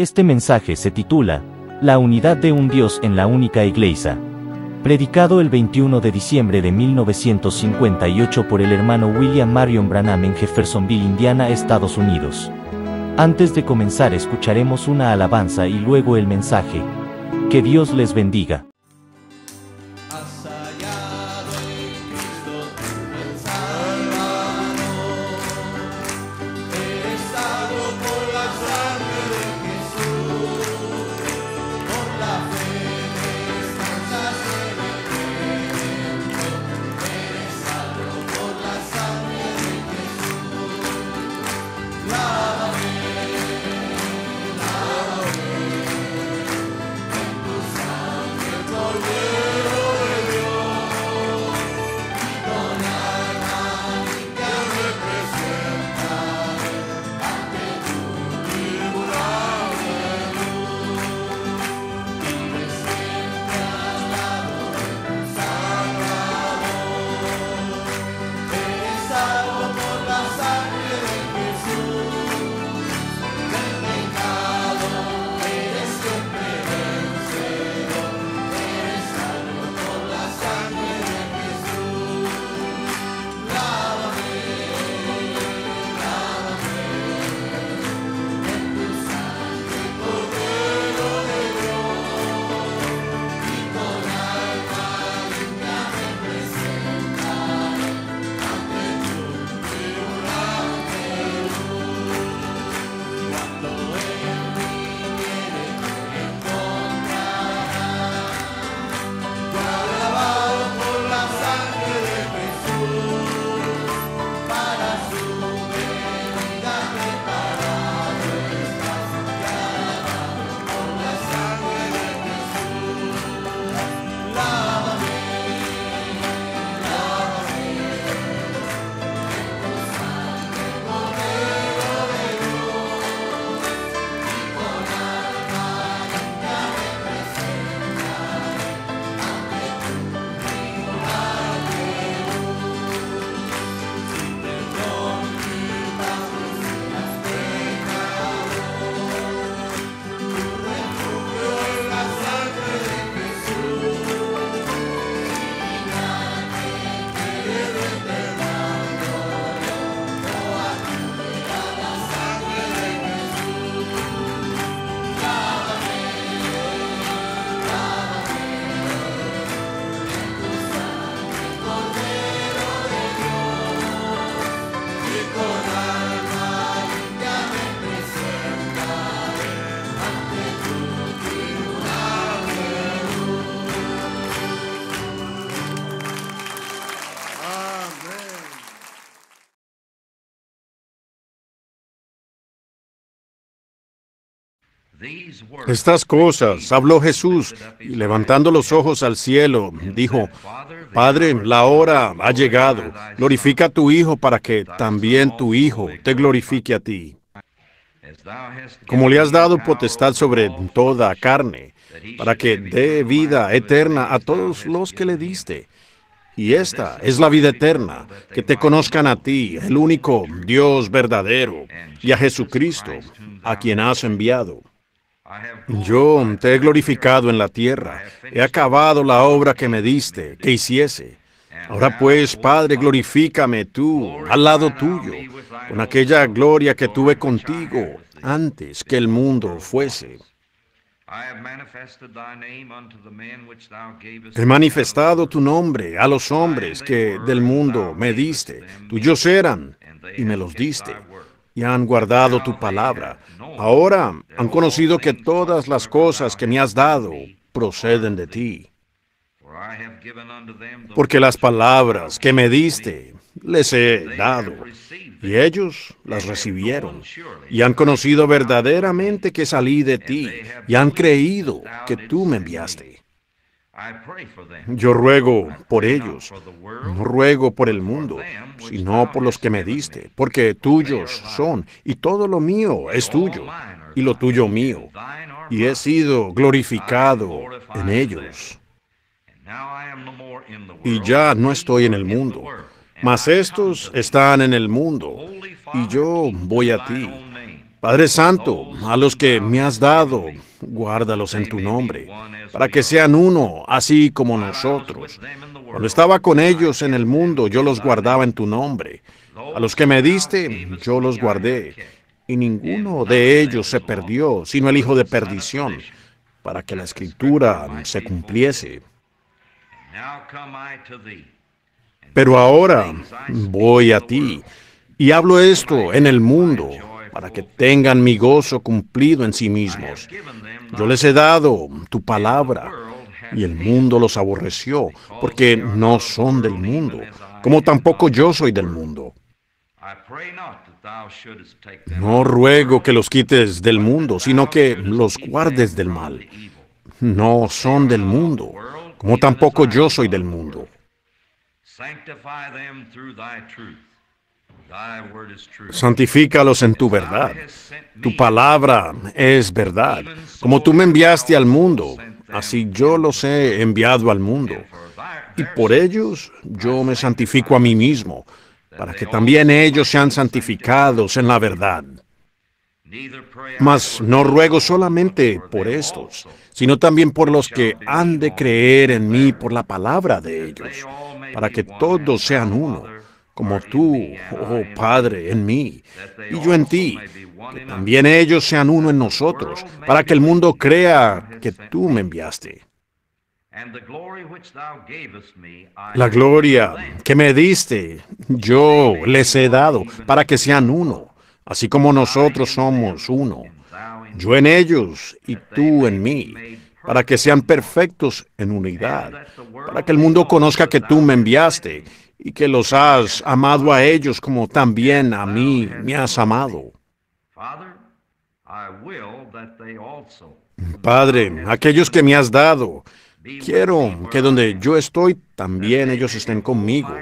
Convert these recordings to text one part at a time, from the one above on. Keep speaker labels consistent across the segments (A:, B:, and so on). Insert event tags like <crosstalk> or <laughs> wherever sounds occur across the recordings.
A: Este mensaje se titula, La unidad de un Dios en la única iglesia. Predicado el 21 de diciembre de 1958 por el hermano William Marion Branham en Jeffersonville, Indiana, Estados Unidos. Antes de comenzar escucharemos una alabanza y luego el mensaje. Que Dios les bendiga.
B: Estas cosas habló Jesús y levantando los ojos al cielo,
A: dijo, Padre, la hora ha llegado, glorifica a tu Hijo para que también tu Hijo te glorifique a ti. Como le has dado potestad sobre toda carne, para que dé vida eterna a todos los que le diste. Y esta es la vida eterna, que te conozcan a ti, el único Dios verdadero, y a Jesucristo, a quien has enviado. Yo te he glorificado en la tierra, he acabado la obra que me diste, que hiciese. Ahora pues, Padre, glorifícame tú, al lado tuyo, con aquella gloria que tuve contigo antes que el mundo fuese. He manifestado tu nombre a los hombres que del mundo me diste. Tuyos eran y me los diste y han guardado tu palabra. Ahora han conocido que todas las cosas que me has dado proceden de ti. Porque las palabras que me diste les he dado, y ellos las recibieron, y han conocido verdaderamente que salí de ti, y han creído que tú me enviaste. Yo ruego por ellos, no ruego por el mundo, sino por los que me diste, porque tuyos son, y todo lo mío es tuyo, y lo tuyo mío, y he sido glorificado en ellos. Y ya no estoy en el mundo, mas estos están en el mundo, y yo voy a ti. Padre Santo, a los que me has dado, guárdalos en tu nombre, para que sean uno, así como nosotros. Cuando estaba con ellos en el mundo, yo los guardaba en tu nombre. A los que me diste, yo los guardé, y ninguno de ellos se perdió, sino el hijo de perdición, para que la escritura se cumpliese. Pero ahora voy a ti, y hablo esto en el mundo para que tengan mi gozo cumplido en sí mismos. Yo les he dado tu palabra, y el mundo los aborreció, porque no son del mundo, como tampoco yo soy del mundo. No ruego que los quites del mundo, sino que los guardes del mal. No son del mundo, como tampoco yo soy del mundo. Santifícalos en tu verdad. Tu palabra es verdad. Como tú me enviaste al mundo, así yo los he enviado al mundo. Y por ellos yo me santifico a mí mismo, para que también ellos sean santificados en la verdad. Mas no ruego solamente por estos, sino también por los que han de creer en mí por la palabra de ellos, para que todos sean uno como tú, oh Padre, en mí, y yo en ti, que también ellos sean uno en nosotros, para que el mundo crea que tú me enviaste. La gloria que me diste, yo les he dado, para que sean uno, así como nosotros somos uno, yo en ellos y tú en mí, para que sean perfectos en unidad, para que el mundo conozca que tú me enviaste y que los has amado a ellos como también a mí me has amado. Padre, aquellos que me has dado, quiero que donde yo estoy, también ellos estén conmigo,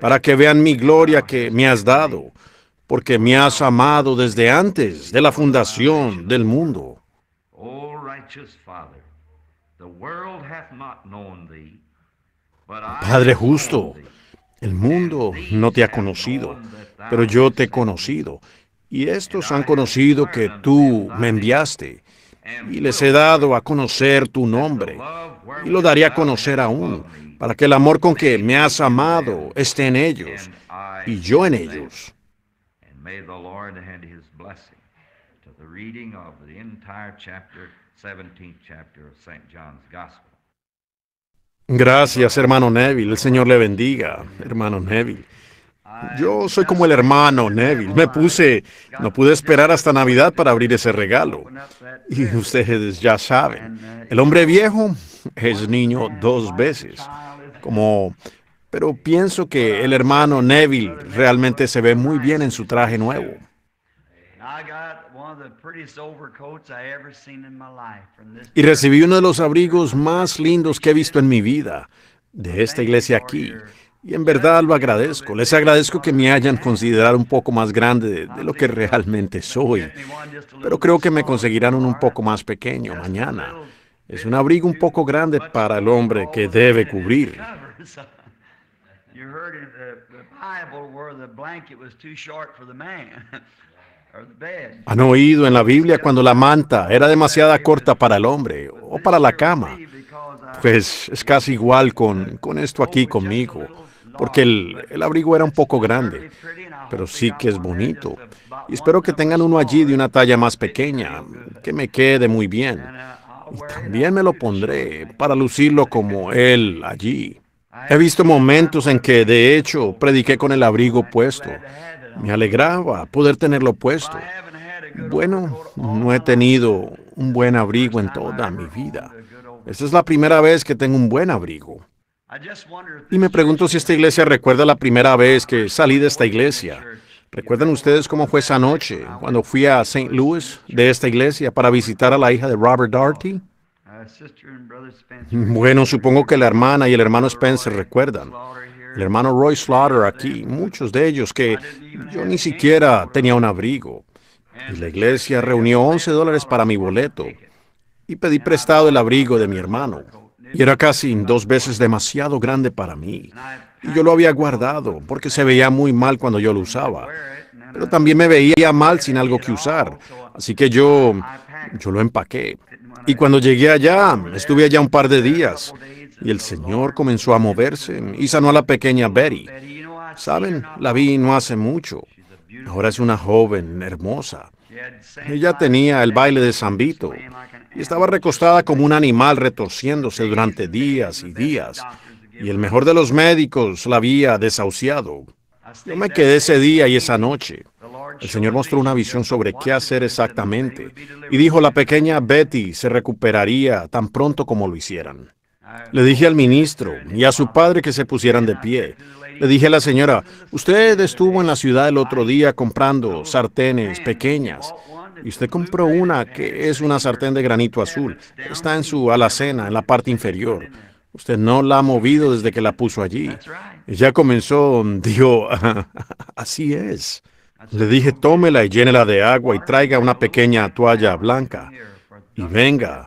A: para que vean mi gloria que me has dado, porque me has amado desde antes de la fundación del mundo. Padre justo, el mundo no te ha conocido, pero yo te he conocido. Y estos han conocido que tú me enviaste. Y les he dado a conocer tu nombre. Y lo daré a conocer aún, para que el amor con que me has amado esté en ellos y yo en ellos.
C: the entire chapter, 17 chapter of John's
A: Gracias, hermano Neville. El Señor le bendiga, hermano Neville. Yo soy como el hermano Neville. Me puse, no pude esperar hasta Navidad para abrir ese regalo. Y ustedes ya saben, el hombre viejo es niño dos veces. Como, pero pienso que el hermano Neville realmente se ve muy bien en su traje nuevo. Y recibí uno de los abrigos más lindos que he visto en mi vida de esta iglesia aquí. Y en verdad lo agradezco. Les agradezco que me hayan considerado un poco más grande de, lo que realmente soy. Pero creo que me conseguirán un poco más pequeño mañana. Es un abrigo un poco grande para el hombre que debe cubrir. ¿Han oído en la Biblia cuando la manta era demasiada corta para el hombre o para la cama? Pues es casi igual con, esto aquí conmigo, porque el, el abrigo era un poco grande, pero sí que es bonito. Y espero que tengan uno allí de una talla más pequeña, que me quede muy bien. Y también me lo pondré para lucirlo como él allí. He visto momentos en que, de hecho, prediqué con el abrigo puesto. Me alegraba poder tenerlo puesto. Bueno, no he tenido un buen abrigo en toda mi vida. Esta es la primera vez que tengo un buen abrigo. Y me pregunto si esta iglesia recuerda la primera vez que salí de esta iglesia. ¿Recuerdan ustedes cómo fue esa noche cuando fui a St. Louis de esta iglesia para visitar a la hija de Robert Darty? Uh, bueno, supongo que la hermana y el hermano Spencer recuerdan el hermano Roy Slaughter aquí, muchos de ellos que yo ni siquiera tenía un abrigo. Y la iglesia reunió 11 dólares para mi boleto y pedí prestado el abrigo de mi hermano. Y era casi dos veces demasiado grande para mí. Y yo lo había guardado porque se veía muy mal cuando yo lo usaba. Pero también me veía mal sin algo que usar. Así que yo, yo lo empaqué. Y cuando llegué allá, estuve allá un par de días. Y el Señor comenzó a moverse y sanó a la pequeña Betty. Saben, la vi no hace mucho. Ahora es una joven hermosa. Ella tenía el baile de San y estaba recostada como un animal retorciéndose durante días y días. Y el mejor de los médicos la había desahuciado. Yo me quedé ese día y esa noche. El Señor mostró una visión sobre qué hacer exactamente y dijo la pequeña Betty se recuperaría tan pronto como lo hicieran. Le dije al ministro y a su padre que se pusieran de pie. Le dije a la señora, usted estuvo en la ciudad el otro día comprando sartenes pequeñas. Y usted compró una que es una sartén de granito azul. Está en su alacena, en la parte inferior. Usted no la ha movido desde que la puso allí. Ya comenzó, <laughs> dijo, <laughs> así es. Le dije, tómela y llénela de agua y traiga una pequeña toalla blanca. Y venga,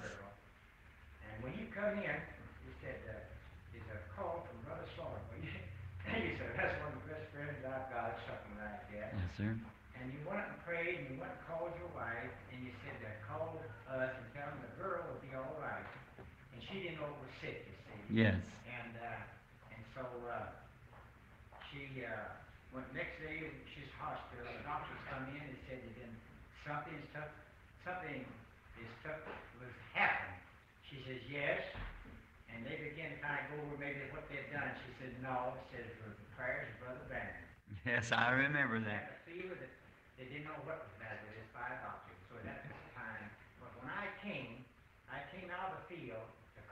C: she didn't oversit, you see. Yes. And uh, and so uh, she uh, went next day. She's hospital. The doctors come in and said that then something's tough. Something is tough was happening. She says yes. And they began to kind of go over maybe what they had done. She said no. It said it was the prayers of Brother Bannon. Yes, I remember that. The fever that they didn't know what was bad with his five doctors. So at that time, but when I came,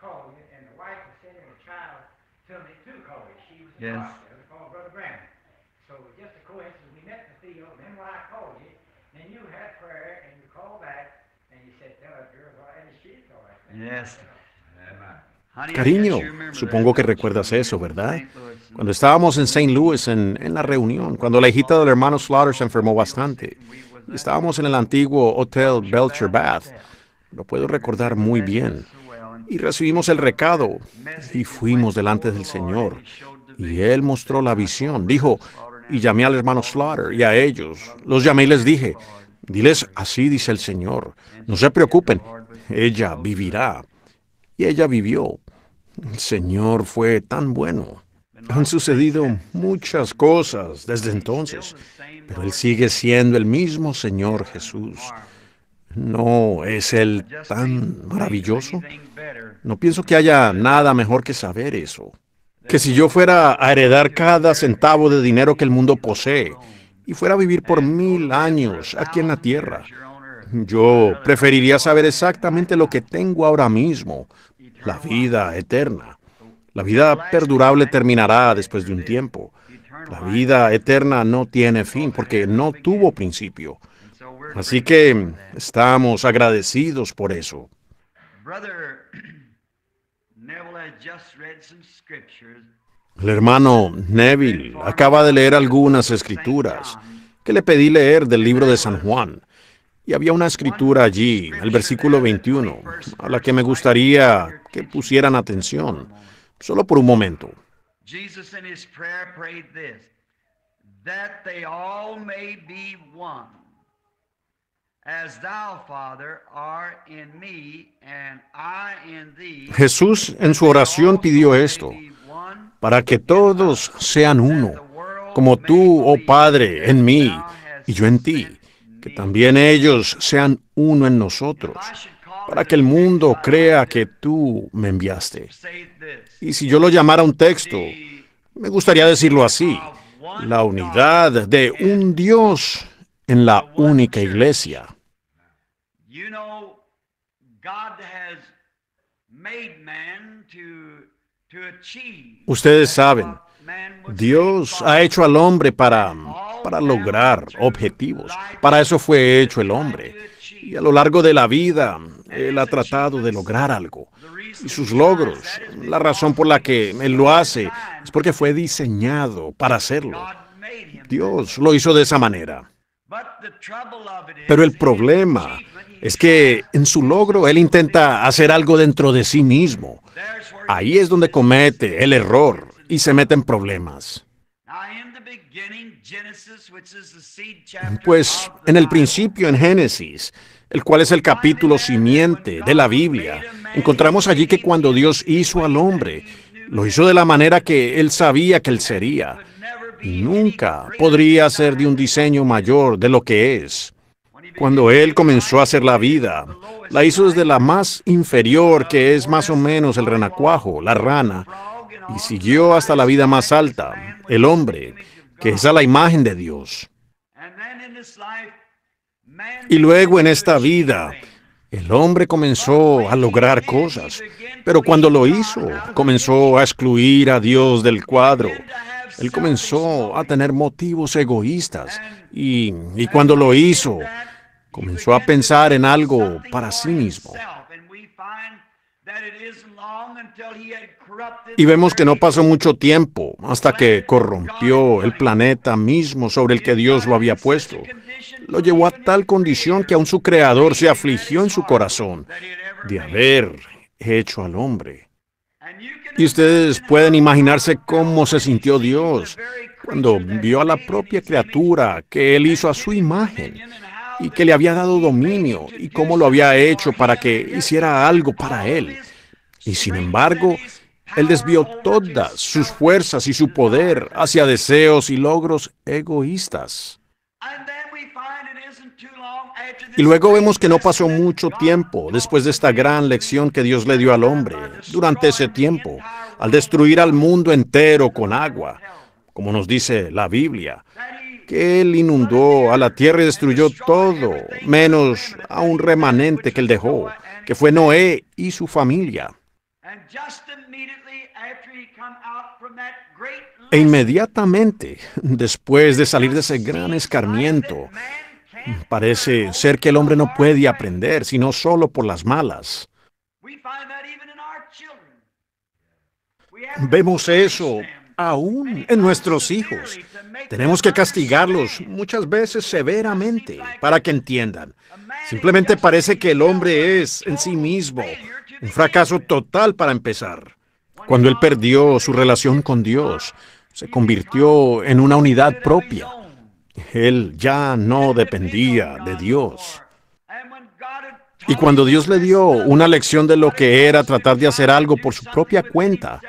C: call you, and the wife was sending a child to me to call you. She was yes. doctor. called Brother Branham. So just a coincidence, we met in the field, and then when I called you, then you had prayer, and you called back, and you said, tell that girl, and she's all right. Yes. Amen.
A: Cariño, supongo que recuerdas eso, ¿verdad? Cuando estábamos en St. Louis en, en, la reunión, cuando la hijita del hermano Slaughter se enfermó bastante, estábamos en el antiguo Hotel Belcher Bath. Lo puedo recordar muy bien y recibimos el recado y fuimos delante del Señor. Y Él mostró la visión. Dijo, y llamé al hermano Slaughter y a ellos. Los llamé y les dije, diles, así dice el Señor, no se preocupen, ella vivirá. Y ella vivió. El Señor fue tan bueno. Han sucedido muchas cosas desde entonces, pero Él sigue siendo el mismo Señor Jesús no es el tan maravilloso? No pienso que haya nada mejor que saber eso. Que si yo fuera a heredar cada centavo de dinero que el mundo posee y fuera a vivir por mil años aquí en la tierra, yo preferiría saber exactamente lo que tengo ahora mismo, la vida eterna. La vida perdurable terminará después de un tiempo. La vida eterna no tiene fin porque no tuvo principio. Así que estamos agradecidos por eso. <clears throat> El hermano Neville acaba de leer algunas escrituras que le pedí leer del libro de San Juan. Y había una escritura allí, el versículo 21, a la que me gustaría que pusieran atención, solo por un momento.
B: Jesús en his prayer
C: prayed
A: Jesús en su oración pidió esto, para que todos sean uno, como tú, oh Padre, en mí y yo en ti, que también ellos sean uno en nosotros, para que el mundo crea que tú me enviaste. Y si yo lo llamara un texto, me gustaría decirlo así, la unidad de un Dios en la única iglesia. Ustedes saben, Dios ha hecho al hombre para, para lograr objetivos. Para eso fue hecho el hombre. Y a lo largo de la vida, Él ha tratado de lograr algo. Y sus logros, la razón por la que Él lo hace, es porque fue diseñado para hacerlo. Dios lo hizo de esa manera. Pero el problema es que en su logro él intenta hacer algo dentro de sí mismo. Ahí es donde comete el error y se mete en problemas. Pues en el principio en Génesis, el cual es el capítulo simiente de la Biblia, encontramos allí que cuando Dios hizo al hombre, lo hizo de la manera que él sabía que él sería. Nunca podría ser de un diseño mayor de lo que es. Cuando Él comenzó a hacer la vida, la hizo desde la más inferior, que es más o menos el renacuajo, la rana, y siguió hasta la vida más alta, el hombre, que es a la imagen de Dios. Y luego en esta vida, el hombre comenzó a lograr cosas, pero cuando lo hizo, comenzó a excluir a Dios del cuadro. Él comenzó a tener motivos egoístas y, y cuando lo hizo, comenzó a pensar en algo para sí mismo. Y vemos que no pasó mucho tiempo hasta que corrompió el planeta mismo sobre el que Dios lo había puesto. Lo llevó a tal condición que aún su creador se afligió en su corazón de haber hecho al hombre. Y ustedes pueden imaginarse cómo se sintió Dios cuando vio a la propia criatura que él hizo a su imagen y que le había dado dominio y cómo lo había hecho para que hiciera algo para él. Y sin embargo, él desvió todas sus fuerzas y su poder hacia deseos y logros egoístas. Y luego vemos que no pasó mucho tiempo después de esta gran lección que Dios le dio al hombre durante ese tiempo, al destruir al mundo entero con agua, como nos dice la Biblia que él inundó a la tierra y destruyó todo, menos a un remanente que él dejó, que fue Noé y su familia. E inmediatamente, después de salir de ese gran escarmiento, parece ser que el hombre no puede aprender, sino solo por las malas. Vemos eso aún en nuestros hijos. Tenemos que castigarlos, muchas veces severamente, para que entiendan. Simplemente parece que el hombre es, en sí mismo, un fracaso total para empezar. Cuando él perdió su relación con Dios, se convirtió en una unidad propia. Él ya no dependía de Dios. Y cuando Dios le dio una lección de lo que era tratar de hacer algo por su propia cuenta,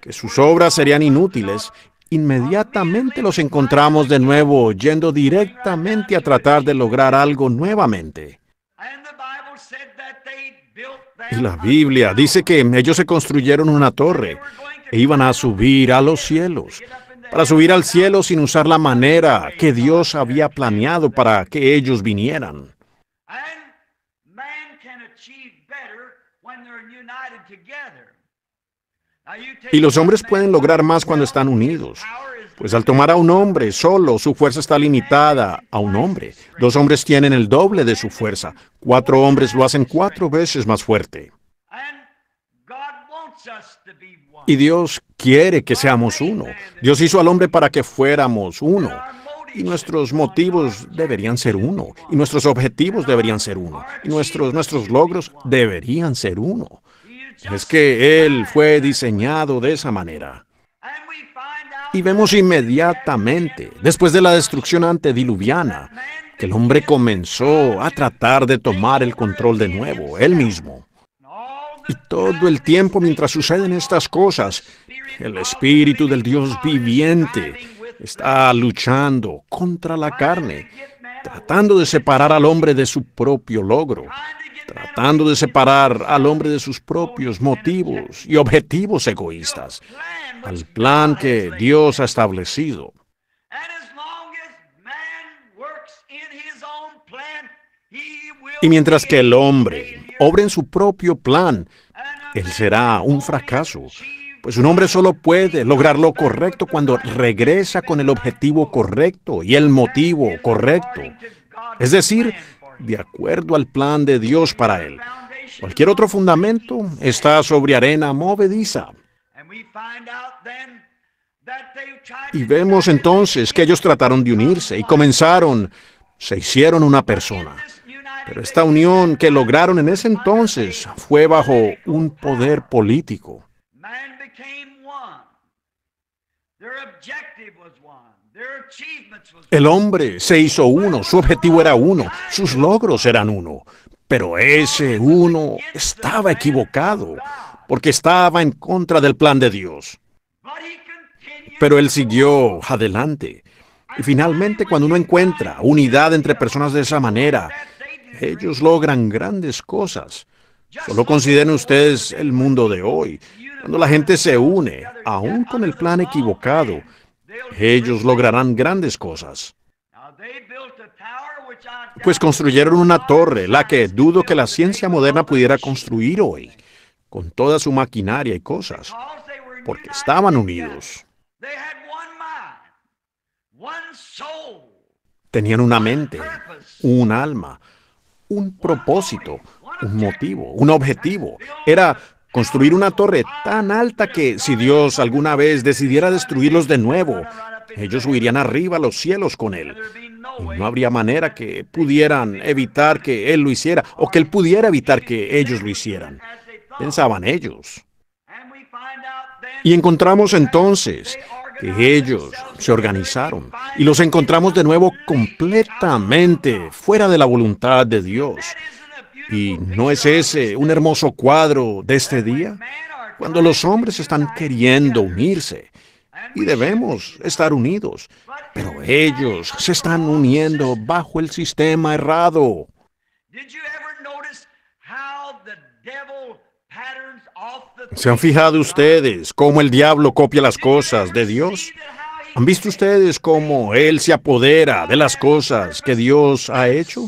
A: que sus obras serían inútiles inmediatamente los encontramos de nuevo yendo directamente a tratar de lograr algo nuevamente. la Biblia dice que ellos se construyeron una torre e iban a subir a los cielos. Para subir al cielo sin usar la manera que Dios había planeado para que ellos vinieran. Y los hombres pueden lograr más cuando están unidos. Pues al tomar a un hombre solo, su fuerza está limitada a un hombre. Dos hombres tienen el doble de su fuerza. Cuatro hombres lo hacen cuatro veces más fuerte. Y Dios quiere que seamos uno. Dios hizo al hombre para que fuéramos uno. Y nuestros motivos deberían ser uno. Y nuestros objetivos deberían ser uno. Y nuestros, nuestros logros deberían ser uno. Es que Él fue diseñado de esa manera. Y vemos inmediatamente, después de la destrucción antediluviana, que el hombre comenzó a tratar de tomar el control de nuevo, él mismo. Y todo el tiempo mientras suceden estas cosas, el Espíritu del Dios viviente está luchando contra la carne, tratando de separar al hombre de su propio logro, tratando de separar al hombre de sus propios motivos y objetivos egoístas, al plan que Dios ha establecido. Y mientras que el hombre obre en su propio plan, él será un fracaso, pues un hombre solo puede lograr lo correcto cuando regresa con el objetivo correcto y el motivo correcto. Es decir, de acuerdo al plan de Dios para él. Cualquier otro fundamento está sobre arena movediza. Y vemos entonces que ellos trataron de unirse y comenzaron, se hicieron una persona. Pero esta unión que lograron en ese entonces fue bajo un poder político. El hombre se hizo uno, su objetivo era uno, sus logros eran uno, pero ese uno estaba equivocado porque estaba en contra del plan de Dios. Pero él siguió adelante. Y finalmente cuando uno encuentra unidad entre personas de esa manera, ellos logran grandes cosas. Solo consideren ustedes el mundo de hoy, cuando la gente se une, aún con el plan equivocado, ellos lograrán grandes cosas. Pues construyeron una torre, la que dudo que la ciencia moderna pudiera construir hoy, con toda su maquinaria y cosas, porque estaban unidos. Tenían una mente, un alma, un propósito, un motivo, un objetivo. Era construir una torre tan alta que si Dios alguna vez decidiera destruirlos de nuevo, ellos huirían arriba a los cielos con él. no habría manera que pudieran evitar que él lo hiciera o que él pudiera evitar que ellos lo hicieran. Pensaban ellos. Y encontramos entonces que ellos se organizaron y los encontramos de nuevo completamente fuera de la voluntad de Dios. ¿Y no es ese un hermoso cuadro de este día? Cuando los hombres están queriendo unirse y debemos estar unidos, pero ellos se están uniendo bajo el sistema errado. ¿Se han fijado ustedes cómo el diablo copia las cosas de Dios? ¿Han visto ustedes cómo Él se apodera de las cosas que Dios ha hecho?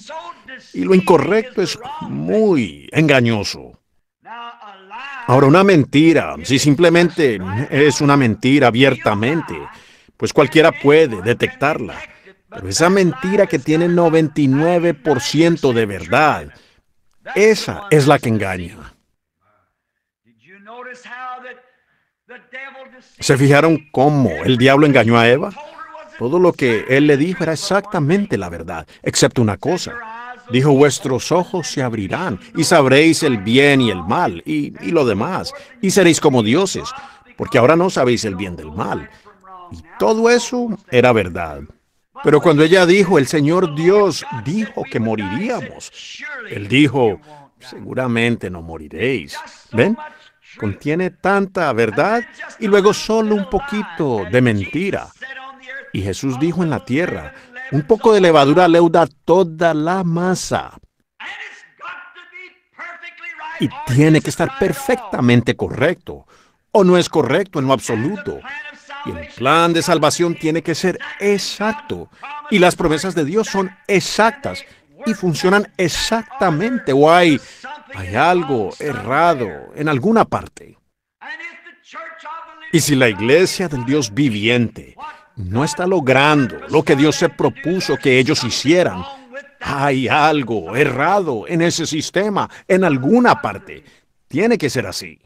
A: y lo incorrecto es muy engañoso. Ahora, una mentira, si simplemente es una mentira abiertamente, pues cualquiera puede detectarla. Pero esa mentira que tiene 99% de verdad, esa es la que engaña. ¿Se fijaron cómo el diablo engañó a Eva? Todo lo que él le dijo era exactamente la verdad, excepto una cosa. Dijo, vuestros ojos se abrirán y sabréis el bien y el mal y, lo demás, y seréis como dioses, porque ahora no sabéis el bien del mal. Y todo eso era verdad. Pero cuando ella dijo, el Señor Dios dijo que moriríamos, Él dijo, seguramente no moriréis. ¿Ven? Contiene tanta verdad y luego solo un poquito de mentira. Y Jesús dijo en la tierra, un poco de levadura leuda toda la masa. Y tiene que estar perfectamente correcto. O no es correcto en lo absoluto. Y el plan de salvación tiene que ser exacto. Y las promesas de Dios son exactas y funcionan exactamente. O hay, hay algo errado en alguna parte. Y si la iglesia del Dios viviente no está logrando lo que Dios se propuso que ellos hicieran, hay algo errado en ese sistema, en alguna parte. Tiene que ser así.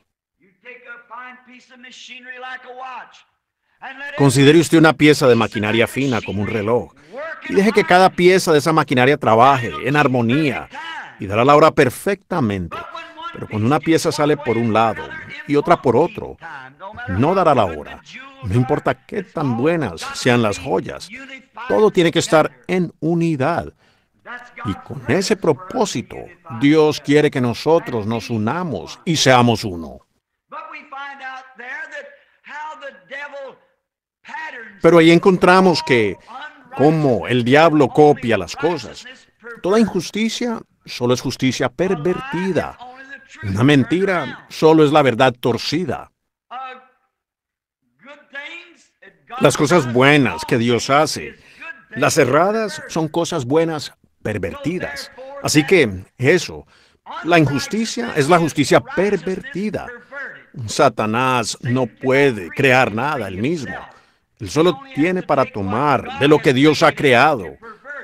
A: Considere usted una pieza de maquinaria fina como un reloj y deje que cada pieza de esa maquinaria trabaje en armonía y dará la hora perfectamente. Pero cuando una pieza sale por un lado y otra por otro. No dará la hora. No importa qué tan buenas sean las joyas. Todo tiene que estar en unidad. Y con ese propósito, Dios quiere que nosotros nos unamos y seamos uno. Pero ahí encontramos que como el diablo copia las cosas. Toda injusticia solo es justicia pervertida. Una mentira solo es la verdad torcida. Las cosas buenas que Dios hace, las erradas son cosas buenas pervertidas. Así que eso, la injusticia es la justicia pervertida. Satanás no puede crear nada él mismo. Él solo tiene para tomar de lo que Dios ha creado,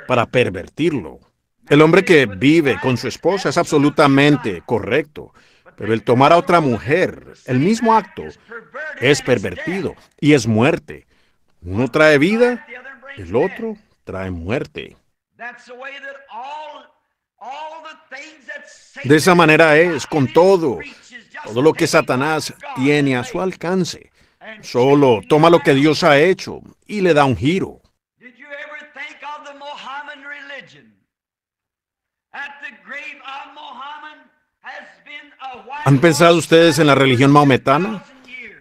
A: para pervertirlo. El hombre que vive con su esposa es absolutamente correcto, pero el tomar a otra mujer, el mismo acto, es pervertido y es muerte. Uno trae vida, el otro trae muerte. De esa manera es con todo, todo lo que Satanás tiene a su alcance. Solo toma lo que Dios ha hecho y le da un giro. ¿Han pensado ustedes en la religión maometana?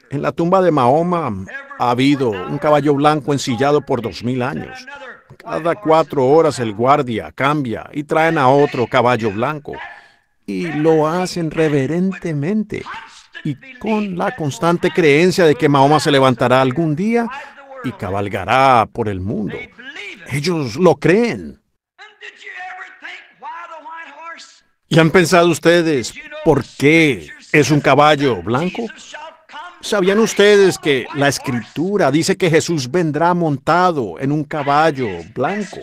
A: En la tumba de Mahoma ha habido un caballo blanco ensillado por dos mil años. Cada cuatro horas el guardia cambia y traen a otro caballo blanco. Y lo hacen reverentemente y con la constante creencia de que Mahoma se levantará algún día y cabalgará por el mundo. Ellos lo creen. ¿Y han pensado ustedes por qué es un caballo blanco? ¿Sabían ustedes que la escritura dice que Jesús vendrá montado en un caballo blanco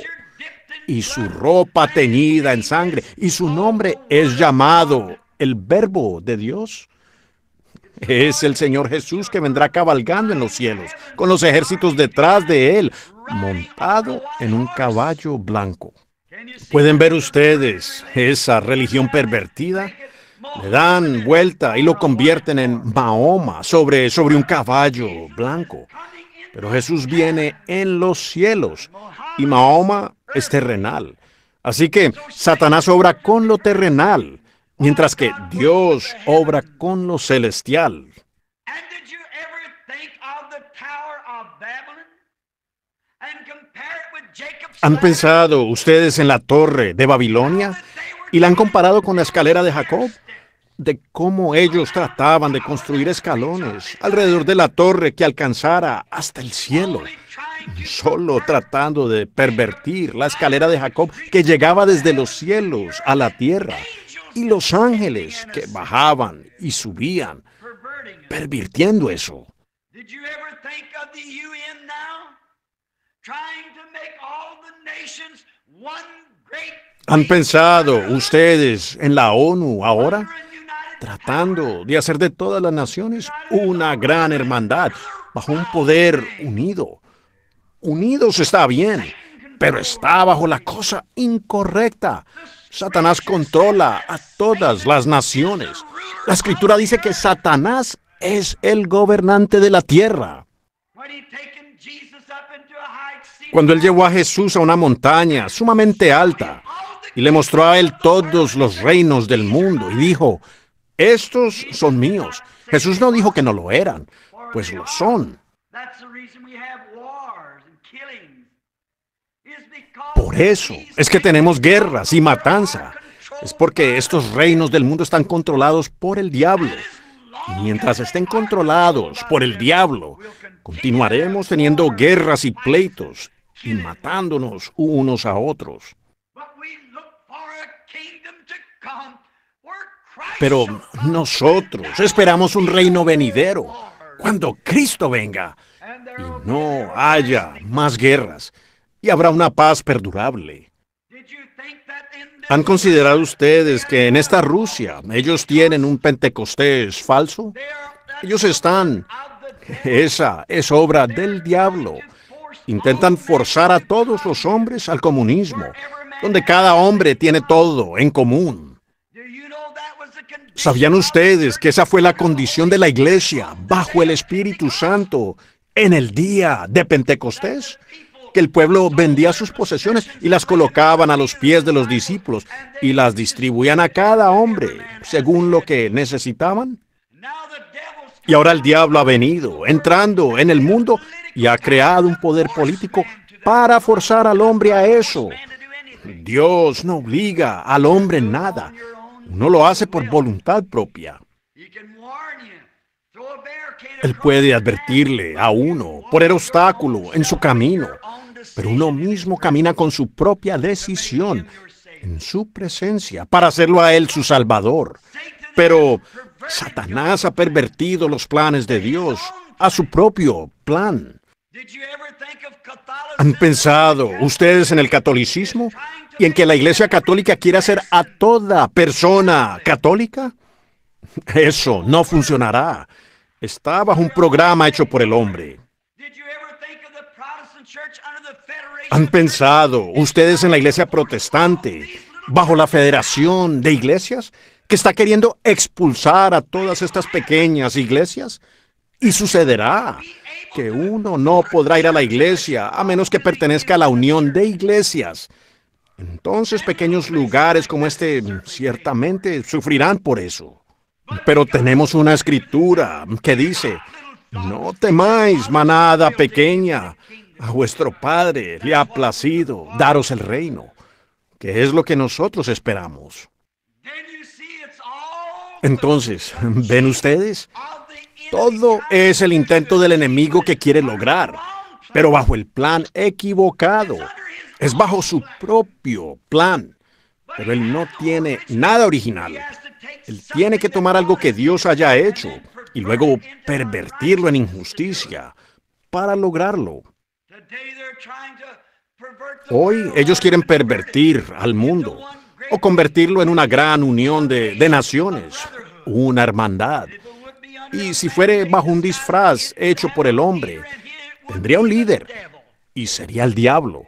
A: y su ropa teñida en sangre y su nombre es llamado el verbo de Dios? Es el Señor Jesús que vendrá cabalgando en los cielos, con los ejércitos detrás de él, montado en un caballo blanco. Pueden ver ustedes esa religión pervertida. Le dan vuelta y lo convierten en Mahoma sobre, sobre un caballo blanco. Pero Jesús viene en los cielos y Mahoma es terrenal. Así que Satanás obra con lo terrenal, mientras que Dios obra con lo celestial. ¿Han pensado ustedes en la torre de Babilonia y la han comparado con la escalera de Jacob? De cómo ellos trataban de construir escalones alrededor de la torre que alcanzara hasta el cielo, solo tratando de pervertir la escalera de Jacob que llegaba desde los cielos a la tierra y los ángeles que bajaban y subían, pervirtiendo eso. ¿Han pensado ustedes en la ONU ahora? Tratando de hacer de todas las naciones una gran hermandad, bajo un poder unido. Unidos está bien, pero está bajo la cosa incorrecta. Satanás controla a todas las naciones. La escritura dice que Satanás es el gobernante de la tierra cuando él llevó a Jesús a una montaña sumamente alta y le mostró a él todos los reinos del mundo y dijo, estos son míos. Jesús no dijo que no lo eran, pues lo son. Por eso es que tenemos guerras y matanza. Es porque estos reinos del mundo están controlados por el diablo. Mientras estén controlados por el diablo, continuaremos teniendo guerras y pleitos y matándonos unos a otros. Pero nosotros esperamos un reino venidero, cuando Cristo venga y no haya más guerras y habrá una paz perdurable. ¿Han considerado ustedes que en esta Rusia ellos tienen un Pentecostés falso? Ellos están... Esa es obra del diablo. Intentan forzar a todos los hombres al comunismo, donde cada hombre tiene todo en común. ¿Sabían ustedes que esa fue la condición de la iglesia bajo el Espíritu Santo en el día de Pentecostés? Que el pueblo vendía sus posesiones y las colocaban a los pies de los discípulos y las distribuían a cada hombre según lo que necesitaban. Y ahora el diablo ha venido, entrando en el mundo y ha creado un poder político para forzar al hombre a eso. Dios no obliga al hombre nada. Uno lo hace por voluntad propia. Él puede advertirle a uno, poner obstáculo en su camino, pero uno mismo camina con su propia decisión, en su presencia, para hacerlo a Él su Salvador. Pero Satanás ha pervertido los planes de Dios a su propio plan. ¿Han pensado ustedes en el catolicismo y en que la Iglesia Católica quiere hacer a toda persona católica? Eso no funcionará. Está bajo un programa hecho por el hombre. ¿Han pensado ustedes en la Iglesia Protestante bajo la Federación de Iglesias que está queriendo expulsar a todas estas pequeñas iglesias? Y sucederá que uno no podrá ir a la iglesia a menos que pertenezca a la unión de iglesias. Entonces pequeños lugares como este ciertamente sufrirán por eso. Pero tenemos una escritura que dice, no temáis, manada pequeña, a vuestro Padre le ha placido daros el reino, que es lo que nosotros esperamos. Entonces, ¿ven ustedes? Todo es el intento del enemigo que quiere lograr, pero bajo el plan equivocado. Es bajo su propio plan, pero él no tiene nada original. Él tiene que tomar algo que Dios haya hecho y luego pervertirlo en injusticia para lograrlo. Hoy ellos quieren pervertir al mundo o convertirlo en una gran unión de, de naciones, una hermandad. Y si fuere bajo un disfraz hecho por el hombre, tendría un líder y sería el diablo,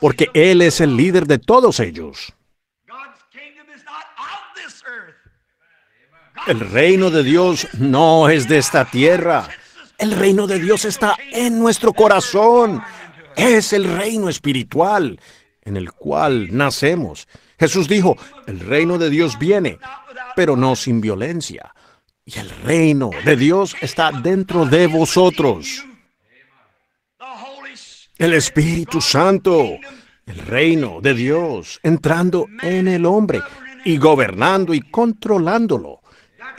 A: porque él es el líder de todos ellos. El reino de Dios no es de esta tierra. El reino de Dios está en nuestro corazón. Es el reino espiritual en el cual nacemos. Jesús dijo, el reino de Dios viene, pero no sin violencia y el reino de Dios está dentro de vosotros. El Espíritu Santo, el reino de Dios, entrando en el hombre y gobernando y controlándolo.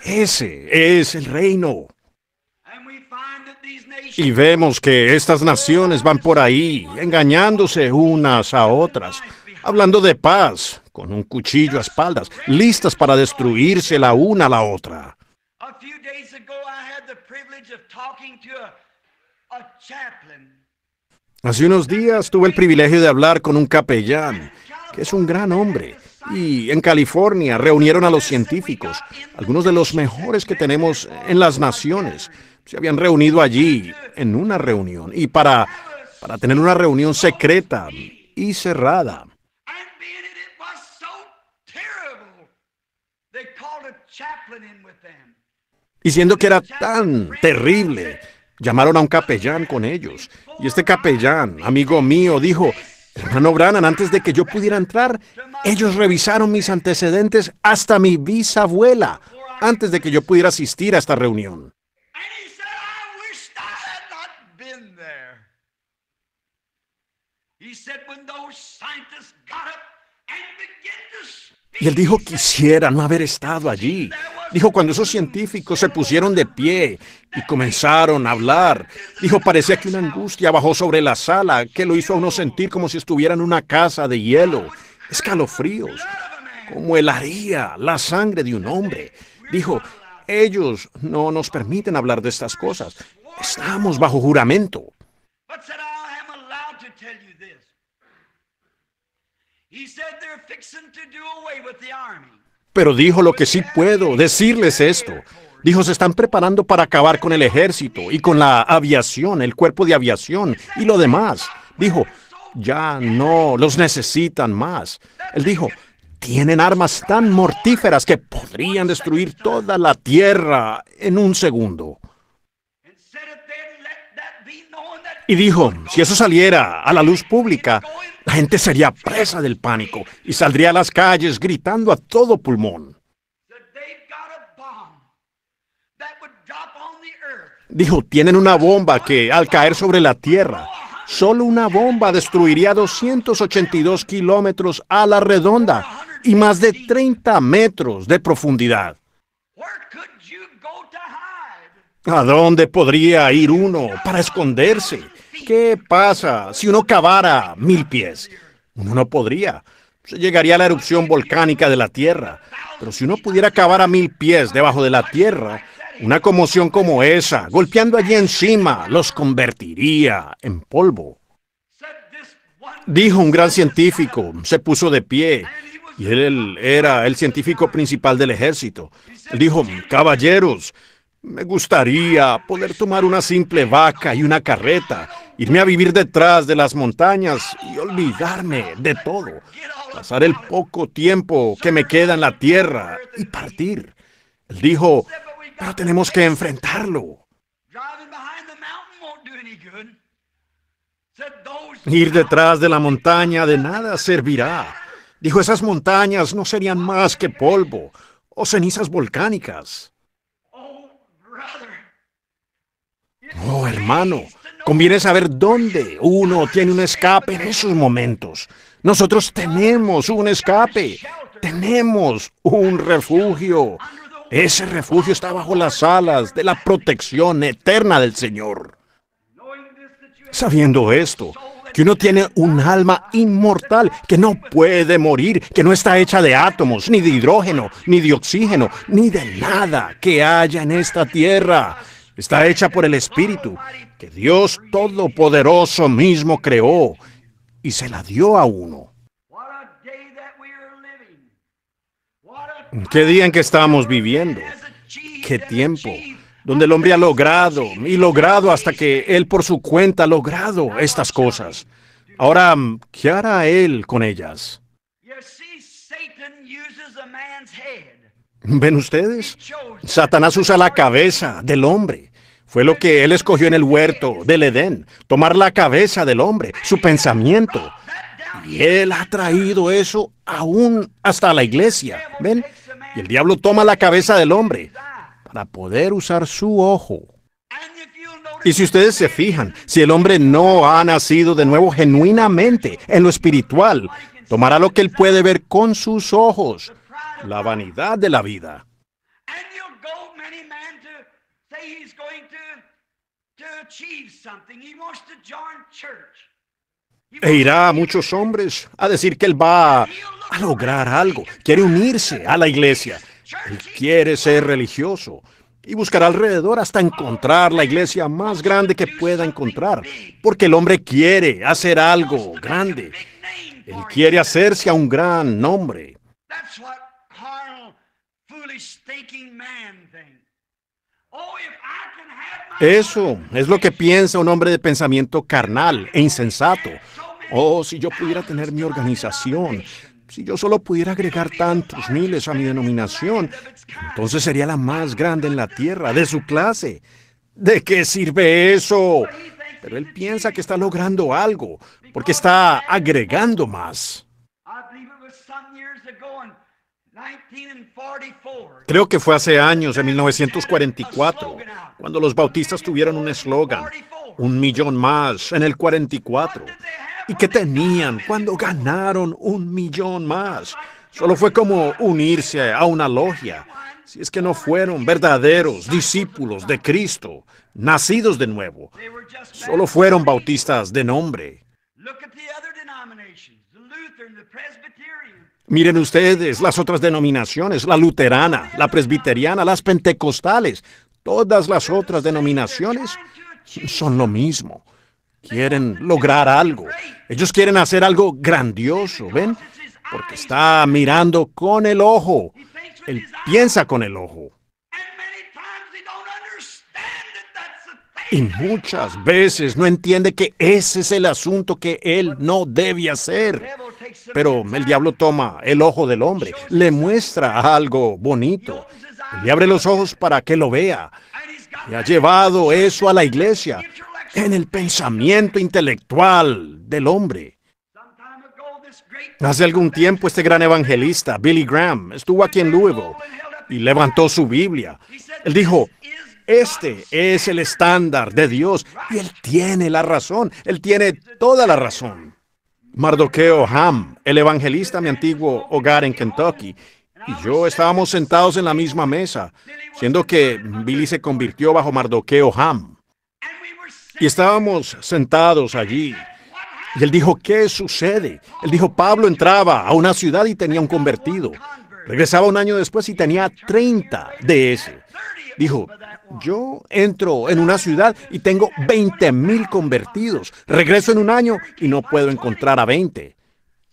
A: Ese es el reino. Y vemos que estas naciones van por ahí, engañándose unas a otras, hablando de paz, con un cuchillo a espaldas, listas para destruirse la una a la otra. Hace unos días tuve el privilegio de hablar con un capellán, que es un gran hombre. Y en California reunieron a los científicos, algunos de los mejores que tenemos en las naciones. Se habían reunido allí en una reunión y para, para tener una reunión secreta y cerrada. diciendo que era tan terrible. Llamaron a un capellán con ellos. Y este capellán, amigo mío, dijo, hermano Brannan, antes de que yo pudiera entrar, ellos revisaron mis antecedentes hasta mi bisabuela, antes de que yo pudiera asistir a esta reunión.
B: He said, when those scientists got
A: y él dijo, quisiera no haber estado allí. Dijo, cuando esos científicos se pusieron de pie y comenzaron a hablar, dijo, parecía que una angustia bajó sobre la sala que lo hizo a uno sentir como si estuviera en una casa de hielo, escalofríos, como el helaría la sangre de un hombre. Dijo, ellos no nos permiten hablar de estas cosas. Estamos bajo juramento. Pero dijo lo que sí puedo, decirles esto. Dijo, se están preparando para acabar con el ejército y con la aviación, el cuerpo de aviación y lo demás. Dijo, ya no, los necesitan más. Él dijo, tienen armas tan mortíferas que podrían destruir toda la tierra en un segundo. y dijo, si eso saliera a la luz pública, la gente sería presa del pánico y saldría a las calles gritando a todo pulmón. Dijo, tienen una bomba que al caer sobre la Tierra, solo una bomba destruiría 282 kilómetros a la redonda y más de 30 metros de profundidad. ¿A dónde podría ir uno para esconderse? ¿Qué pasa? Si uno cavara mil pies, uno no podría. Se llegaría a la erupción volcánica de la Tierra. Pero si uno pudiera cavar a mil pies debajo de la Tierra, una conmoción como esa, golpeando allí encima, los convertiría en polvo. Dijo un gran científico, se puso de pie, y él era el científico principal del ejército. Él dijo, caballeros, me gustaría poder tomar una simple vaca y una carreta, irme a vivir detrás de las montañas y olvidarme de todo, pasar el poco tiempo que me queda en la tierra y partir. Él dijo, pero tenemos que enfrentarlo. Ir detrás de la montaña de nada servirá. Dijo, esas montañas no serían más que polvo o cenizas volcánicas. Oh, hermano, conviene saber dónde uno tiene un escape en esos momentos. Nosotros tenemos un escape, tenemos un refugio. Ese refugio está bajo las alas de la protección eterna del Señor. Sabiendo esto, que uno tiene un alma inmortal, que no puede morir, que no está hecha de átomos, ni de hidrógeno, ni de oxígeno, ni de nada que haya en esta tierra, Está hecha por el Espíritu, que Dios Todopoderoso mismo creó y se la dio a uno. Qué día en que estamos viviendo. Qué tiempo. Donde el hombre ha logrado y logrado hasta que él por su cuenta ha logrado estas cosas. Ahora, ¿qué hará él con ellas? ¿Ven ustedes? Satanás usa la cabeza del hombre. Fue lo que él escogió en el huerto del Edén, tomar la cabeza del hombre, su pensamiento. Y él ha traído eso aún hasta la iglesia. ¿Ven? Y el diablo toma la cabeza del hombre para poder usar su ojo. Y si ustedes se fijan, si el hombre no ha nacido de nuevo genuinamente en lo espiritual, tomará lo que él puede ver con sus ojos, la vanidad de la vida. E irá a muchos hombres a decir que él va a lograr algo, quiere unirse a la iglesia, él quiere ser religioso y buscará alrededor hasta encontrar la iglesia más grande que pueda encontrar, porque el hombre quiere hacer algo grande, él quiere hacerse a un gran nombre. Oh, eso es lo que piensa un hombre de pensamiento carnal e insensato. Oh, si yo pudiera tener mi organización, si yo solo pudiera agregar tantos miles a mi denominación, entonces sería la más grande en la tierra, de su clase. ¿De qué sirve eso? Pero él piensa que está logrando algo, porque está agregando más. Creo que fue hace años, en 1944, cuando los bautistas tuvieron un eslogan, un millón más en el 44. ¿Y qué tenían cuando ganaron un millón más? Solo fue como unirse a una logia. Si es que no fueron verdaderos discípulos de Cristo, nacidos de nuevo. Solo fueron bautistas de nombre. Miren ustedes las otras denominaciones, la luterana, la presbiteriana, las pentecostales, todas las otras denominaciones son lo mismo. Quieren lograr algo. Ellos quieren hacer algo grandioso, ¿ven? Porque está mirando con el ojo. Él piensa con el ojo. Y muchas veces no entiende que ese es el asunto que él no debe hacer. Pero el diablo toma el ojo del hombre, le muestra algo bonito, le abre los ojos para que lo vea. Y ha llevado eso a la iglesia, en el pensamiento intelectual del hombre. Hace algún tiempo este gran evangelista, Billy Graham, estuvo aquí en Louisville y levantó su Biblia. Él dijo, este es el estándar de Dios y Él tiene la razón, Él tiene toda la razón. Mardoqueo Ham, el evangelista, mi antiguo hogar en Kentucky, y yo estábamos sentados en la misma mesa, siendo que Billy se convirtió bajo Mardoqueo Ham. Y estábamos sentados allí. Y él dijo, ¿qué sucede? Él dijo, Pablo entraba a una ciudad y tenía un convertido. Regresaba un año después y tenía 30 de ese. Dijo, yo entro en una ciudad y tengo 20,000 mil convertidos. Regreso en un año y no puedo encontrar a 20.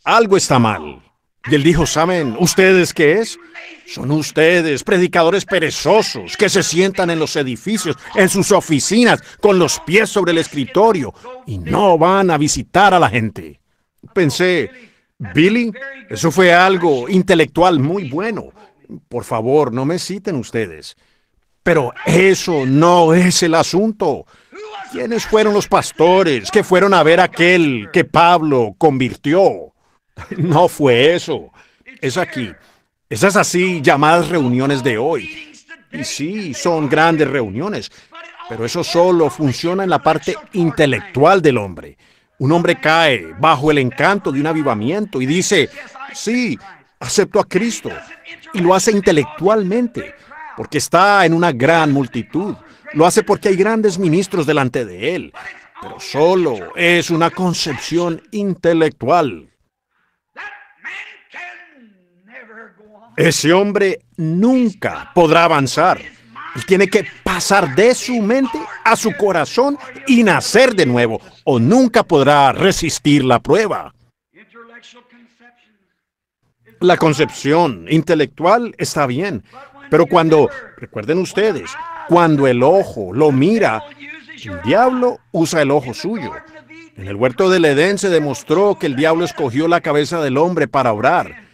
A: Algo está mal. Y él dijo, ¿saben ustedes qué es? Son ustedes, predicadores perezosos, que se sientan en los edificios, en sus oficinas, con los pies sobre el escritorio, y no van a visitar a la gente. Pensé, Billy, eso fue algo intelectual muy bueno. Por favor, no me citen ustedes. Pero eso no es el asunto. ¿Quiénes fueron los pastores que fueron a ver aquel que Pablo convirtió? <laughs> No fue eso. Es aquí. Esas así llamadas reuniones de hoy. Y sí, son grandes reuniones, pero eso solo funciona en la parte intelectual del hombre. Un hombre cae bajo el encanto de un avivamiento y dice, sí, acepto a Cristo. Y lo hace intelectualmente porque está en una gran multitud. Lo hace porque hay grandes ministros delante de él, pero solo es una concepción intelectual. Ese hombre nunca podrá avanzar. Él tiene que pasar de su mente a su corazón y nacer de nuevo, o nunca podrá resistir la prueba. La concepción intelectual está bien, pero cuando, recuerden ustedes, cuando el ojo lo mira, el diablo usa el ojo suyo. En el huerto del Edén se demostró que el diablo escogió la cabeza del hombre para orar,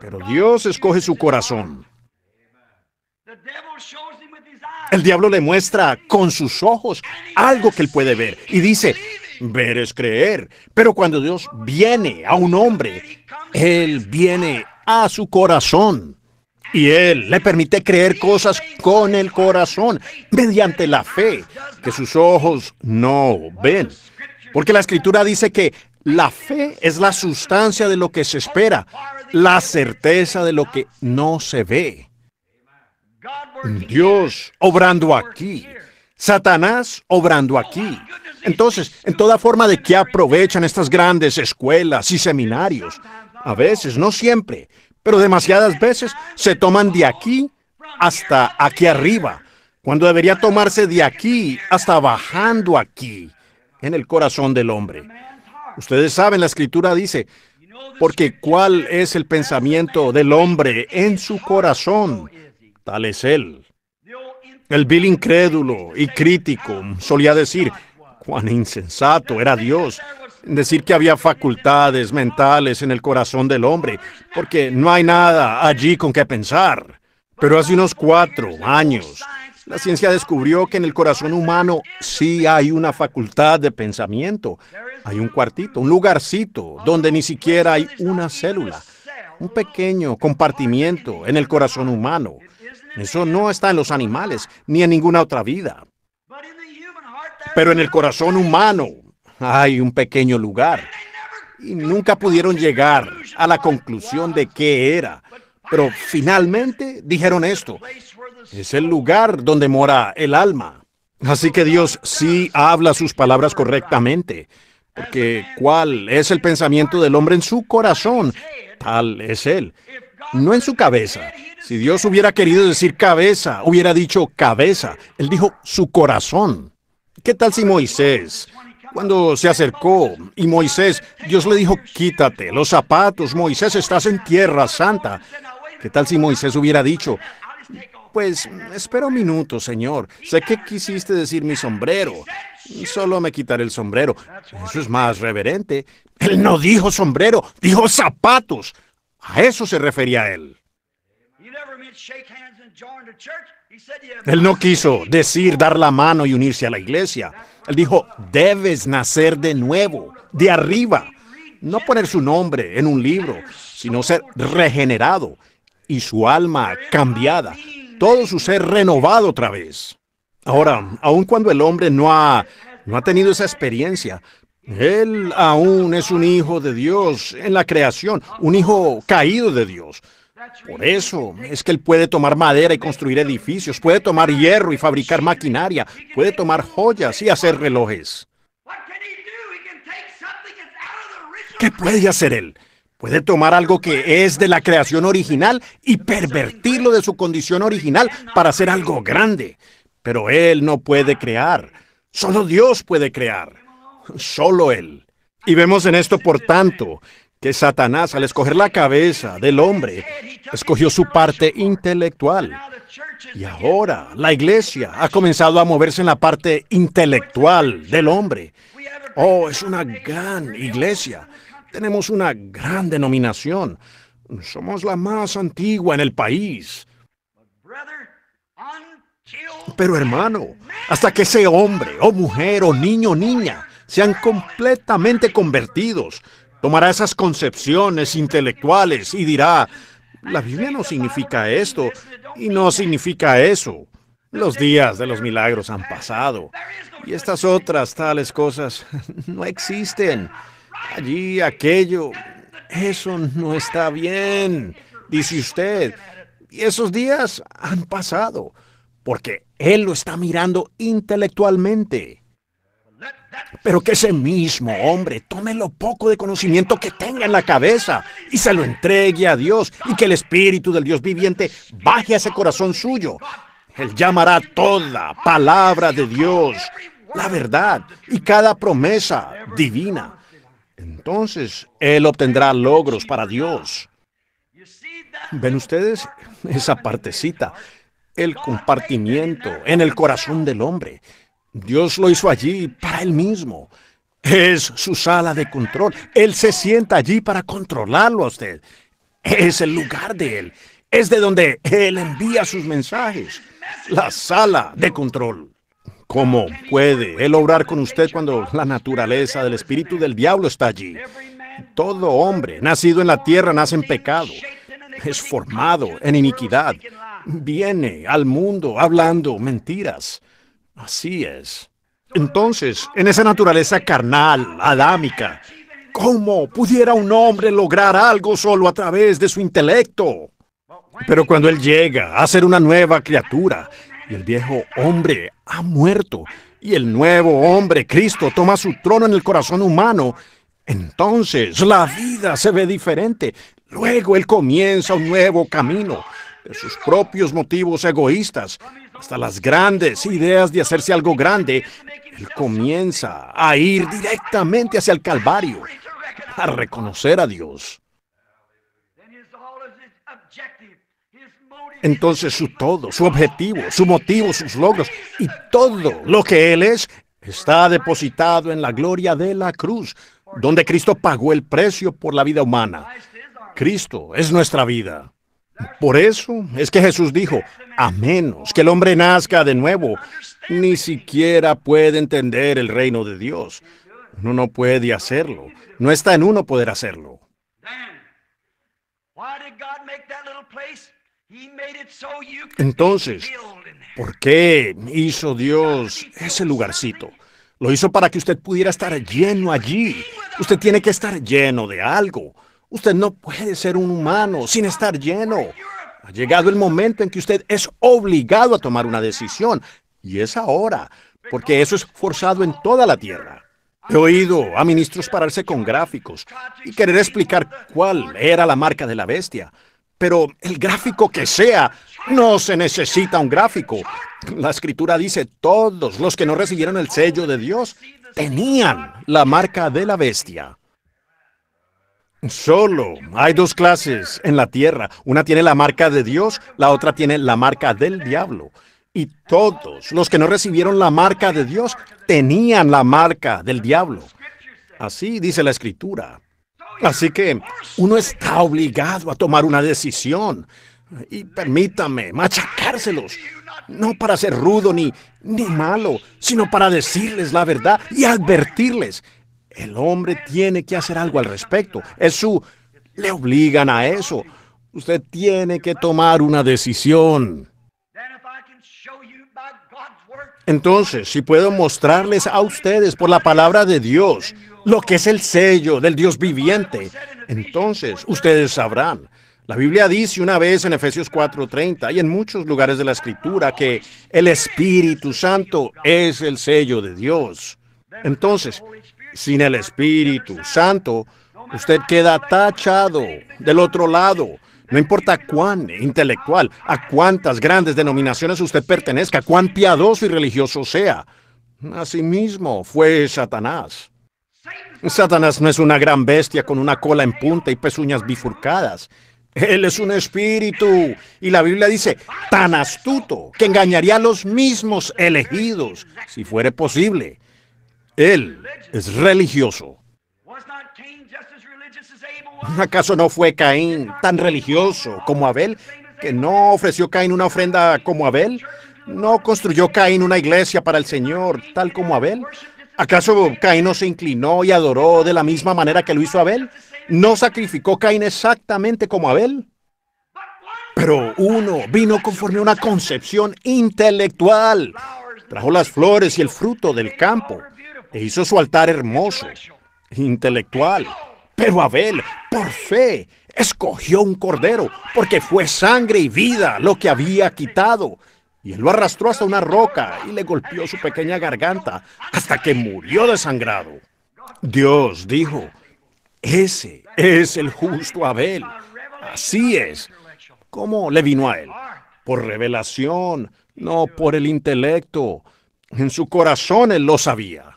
A: pero Dios escoge su corazón. El diablo le muestra con sus ojos algo que él puede ver y dice, ver es creer. Pero cuando Dios viene a un hombre, él viene a su corazón. Y Él le permite creer cosas con el corazón, mediante la fe, que sus ojos no ven. Porque la escritura dice que la fe es la sustancia de lo que se espera, la certeza de lo que no se ve. Dios obrando aquí, Satanás obrando aquí. Entonces, en toda forma de que aprovechan estas grandes escuelas y seminarios, a veces, no siempre, pero demasiadas veces se toman de aquí hasta aquí arriba, cuando debería tomarse de aquí hasta bajando aquí, en el corazón del hombre. Ustedes saben, la escritura dice, porque cuál es el pensamiento del hombre en su corazón, tal es él. El vil incrédulo y crítico solía decir, cuán insensato era Dios decir que había facultades mentales en el corazón del hombre, porque no hay nada allí con que pensar. Pero hace unos cuatro años, la ciencia descubrió que en el corazón humano sí hay una facultad de pensamiento. Hay un cuartito, un lugarcito, donde ni siquiera hay una célula, un pequeño compartimiento en el corazón humano. Eso no está en los animales, ni en ninguna otra vida. Pero en el corazón humano hay un pequeño lugar y nunca pudieron llegar a la conclusión de qué era. Pero finalmente dijeron esto, es el lugar donde mora el alma. Así que Dios sí habla sus palabras correctamente, porque cuál es el pensamiento del hombre en su corazón, tal es él, no en su cabeza. Si Dios hubiera querido decir cabeza, hubiera dicho cabeza, él dijo su corazón. ¿Qué tal si Moisés cuando se acercó y Moisés, Dios le dijo, quítate los zapatos, Moisés, estás en tierra santa. ¿Qué tal si Moisés hubiera dicho, pues espera un minuto, Señor, sé que quisiste decir mi sombrero, solo me quitaré el sombrero. Eso es más reverente. Él no dijo sombrero, dijo zapatos. A eso se refería él. Él no quiso decir dar la mano y unirse a la iglesia. Él dijo, debes nacer de nuevo, de arriba. No poner su nombre en un libro, sino ser regenerado y su alma cambiada, todo su ser renovado otra vez. Ahora, aun cuando el hombre no ha, no ha tenido esa experiencia, él aún es un hijo de Dios en la creación, un hijo caído de Dios. Por eso es que él puede tomar madera y construir edificios, puede tomar hierro y fabricar maquinaria, puede tomar joyas y hacer relojes. ¿Qué puede hacer él? Puede tomar algo que es de la creación original y pervertirlo de su condición original para hacer algo grande. Pero él no puede crear. Solo Dios puede crear. Solo él. Y vemos en esto, por tanto, que Satanás, al escoger la cabeza del hombre, escogió su parte intelectual. Y ahora la iglesia ha comenzado a moverse en la parte intelectual del hombre. Oh, es una gran iglesia. Tenemos una gran denominación. Somos la más antigua en el país. Pero hermano, hasta que ese hombre o oh mujer o oh niño o niña sean completamente convertidos, tomará esas concepciones intelectuales y dirá, la Biblia no significa esto y no significa eso. Los días de los milagros han pasado y estas otras tales cosas <laughs> no existen. Allí aquello, eso no está bien, dice usted. Y esos días han pasado porque él lo está mirando intelectualmente. Pero que ese mismo hombre tome lo poco de conocimiento que tenga en la cabeza y se lo entregue a Dios y que el Espíritu del Dios viviente baje a ese corazón suyo. Él llamará toda palabra de Dios, la verdad y cada promesa divina. Entonces Él obtendrá logros para Dios. ¿Ven ustedes esa partecita? El compartimiento en el corazón del hombre. Dios lo hizo allí para Él mismo. Es su sala de control. Él se sienta allí para controlarlo a usted. Es el lugar de Él. Es de donde Él envía sus mensajes. La sala de control. ¿Cómo puede Él obrar con usted cuando la naturaleza del espíritu del diablo está allí? Todo hombre nacido en la tierra nace en pecado. Es formado en iniquidad. Viene al mundo hablando mentiras. Así es. Entonces, en esa naturaleza carnal, adámica, ¿cómo pudiera un hombre lograr algo solo a través de su intelecto? Pero cuando él llega a ser una nueva criatura y el viejo hombre ha muerto y el nuevo hombre, Cristo, toma su trono en el corazón humano, entonces la vida se ve diferente. Luego él comienza un nuevo camino de sus propios motivos egoístas, hasta las grandes ideas de hacerse algo grande, él comienza a ir directamente hacia el Calvario, a reconocer a Dios. Entonces su todo, su objetivo, su motivo, sus logros y todo lo que Él es está depositado en la gloria de la cruz, donde Cristo pagó el precio por la vida humana. Cristo es nuestra vida. Por eso es que Jesús dijo, a menos que el hombre nazca de nuevo, ni siquiera puede entender el reino de Dios. Uno no puede hacerlo. No está en uno poder hacerlo. Entonces, ¿por qué hizo Dios ese lugarcito? Lo hizo para que usted pudiera estar lleno allí. Usted tiene que estar lleno de algo. Usted no puede ser un humano sin estar lleno. Ha llegado el momento en que usted es obligado a tomar una decisión. Y es ahora, porque eso es forzado en toda la tierra. He oído a ministros pararse con gráficos y querer explicar cuál era la marca de la bestia. Pero el gráfico que sea, no se necesita un gráfico. La escritura dice, todos los que no recibieron el sello de Dios tenían la marca de la bestia. Solo. Hay dos clases en la tierra. Una tiene la marca de Dios, la otra tiene la marca del diablo. Y todos los que no recibieron la marca de Dios tenían la marca del diablo. Así dice la escritura. Así que uno está obligado a tomar una decisión. Y permítame, machacárselos. No para ser rudo ni, ni malo, sino para decirles la verdad y advertirles el hombre tiene que hacer algo al respecto. Es su... Le obligan a eso. Usted tiene que tomar una decisión. Entonces, si puedo mostrarles a ustedes por la palabra de Dios lo que es el sello del Dios viviente, entonces ustedes sabrán. La Biblia dice una vez en Efesios 4:30 y en muchos lugares de la Escritura que el Espíritu Santo es el sello de Dios. Entonces, sin el Espíritu Santo, usted queda tachado del otro lado. No importa cuán intelectual, a cuántas grandes denominaciones usted pertenezca, cuán piadoso y religioso sea. Asimismo fue Satanás. Satanás no es una gran bestia con una cola en punta y pezuñas bifurcadas. Él es un espíritu. Y la Biblia dice, tan astuto, que engañaría a los mismos elegidos, si fuere posible. Él es religioso. ¿Acaso no fue Caín tan religioso como Abel? ¿Que no ofreció Caín una ofrenda como Abel? ¿No construyó Caín una iglesia para el Señor tal como Abel? ¿Acaso Caín no se inclinó y adoró de la misma manera que lo hizo Abel? ¿No sacrificó Caín exactamente como Abel? Pero uno vino conforme a una concepción intelectual. Trajo las flores y el fruto del campo e hizo su altar hermoso, intelectual. Pero Abel, por fe, escogió un cordero, porque fue sangre y vida lo que había quitado. Y él lo arrastró hasta una roca y le golpeó su pequeña garganta hasta que murió desangrado. Dios dijo, ese es el justo Abel. Así es. ¿Cómo le vino a él? Por revelación, no por el intelecto. En su corazón él lo sabía.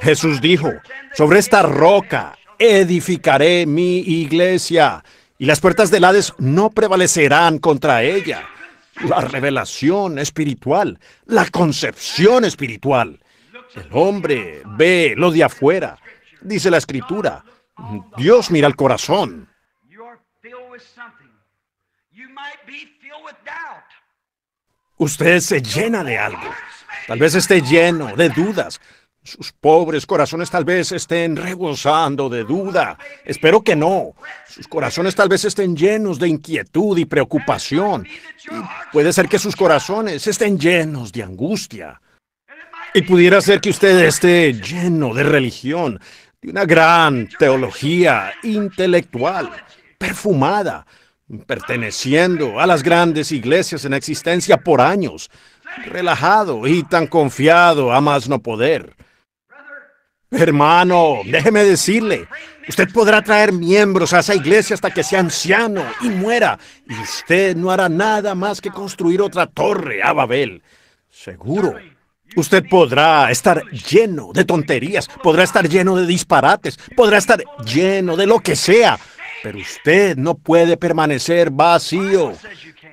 A: Jesús dijo, sobre esta roca edificaré mi iglesia y las puertas del Hades no prevalecerán contra ella. La revelación espiritual, la concepción espiritual. El hombre ve lo de afuera, dice la escritura. Dios mira el corazón. Usted se llena de algo. Tal vez esté lleno de dudas. Sus pobres corazones tal vez estén rebosando de duda. Espero que no. Sus corazones tal vez estén llenos de inquietud y preocupación. puede ser que sus corazones estén llenos de angustia. Y pudiera ser que usted esté lleno de religión, de una gran teología intelectual, perfumada, perteneciendo a las grandes iglesias en existencia por años relajado y tan confiado a más no poder. Hermano, déjeme decirle, usted podrá traer miembros a esa iglesia hasta que sea anciano y muera, y usted no hará nada más que construir otra torre a Babel. Seguro, usted podrá estar lleno de tonterías, podrá estar lleno de disparates, podrá estar lleno de lo que sea, pero usted no puede permanecer vacío.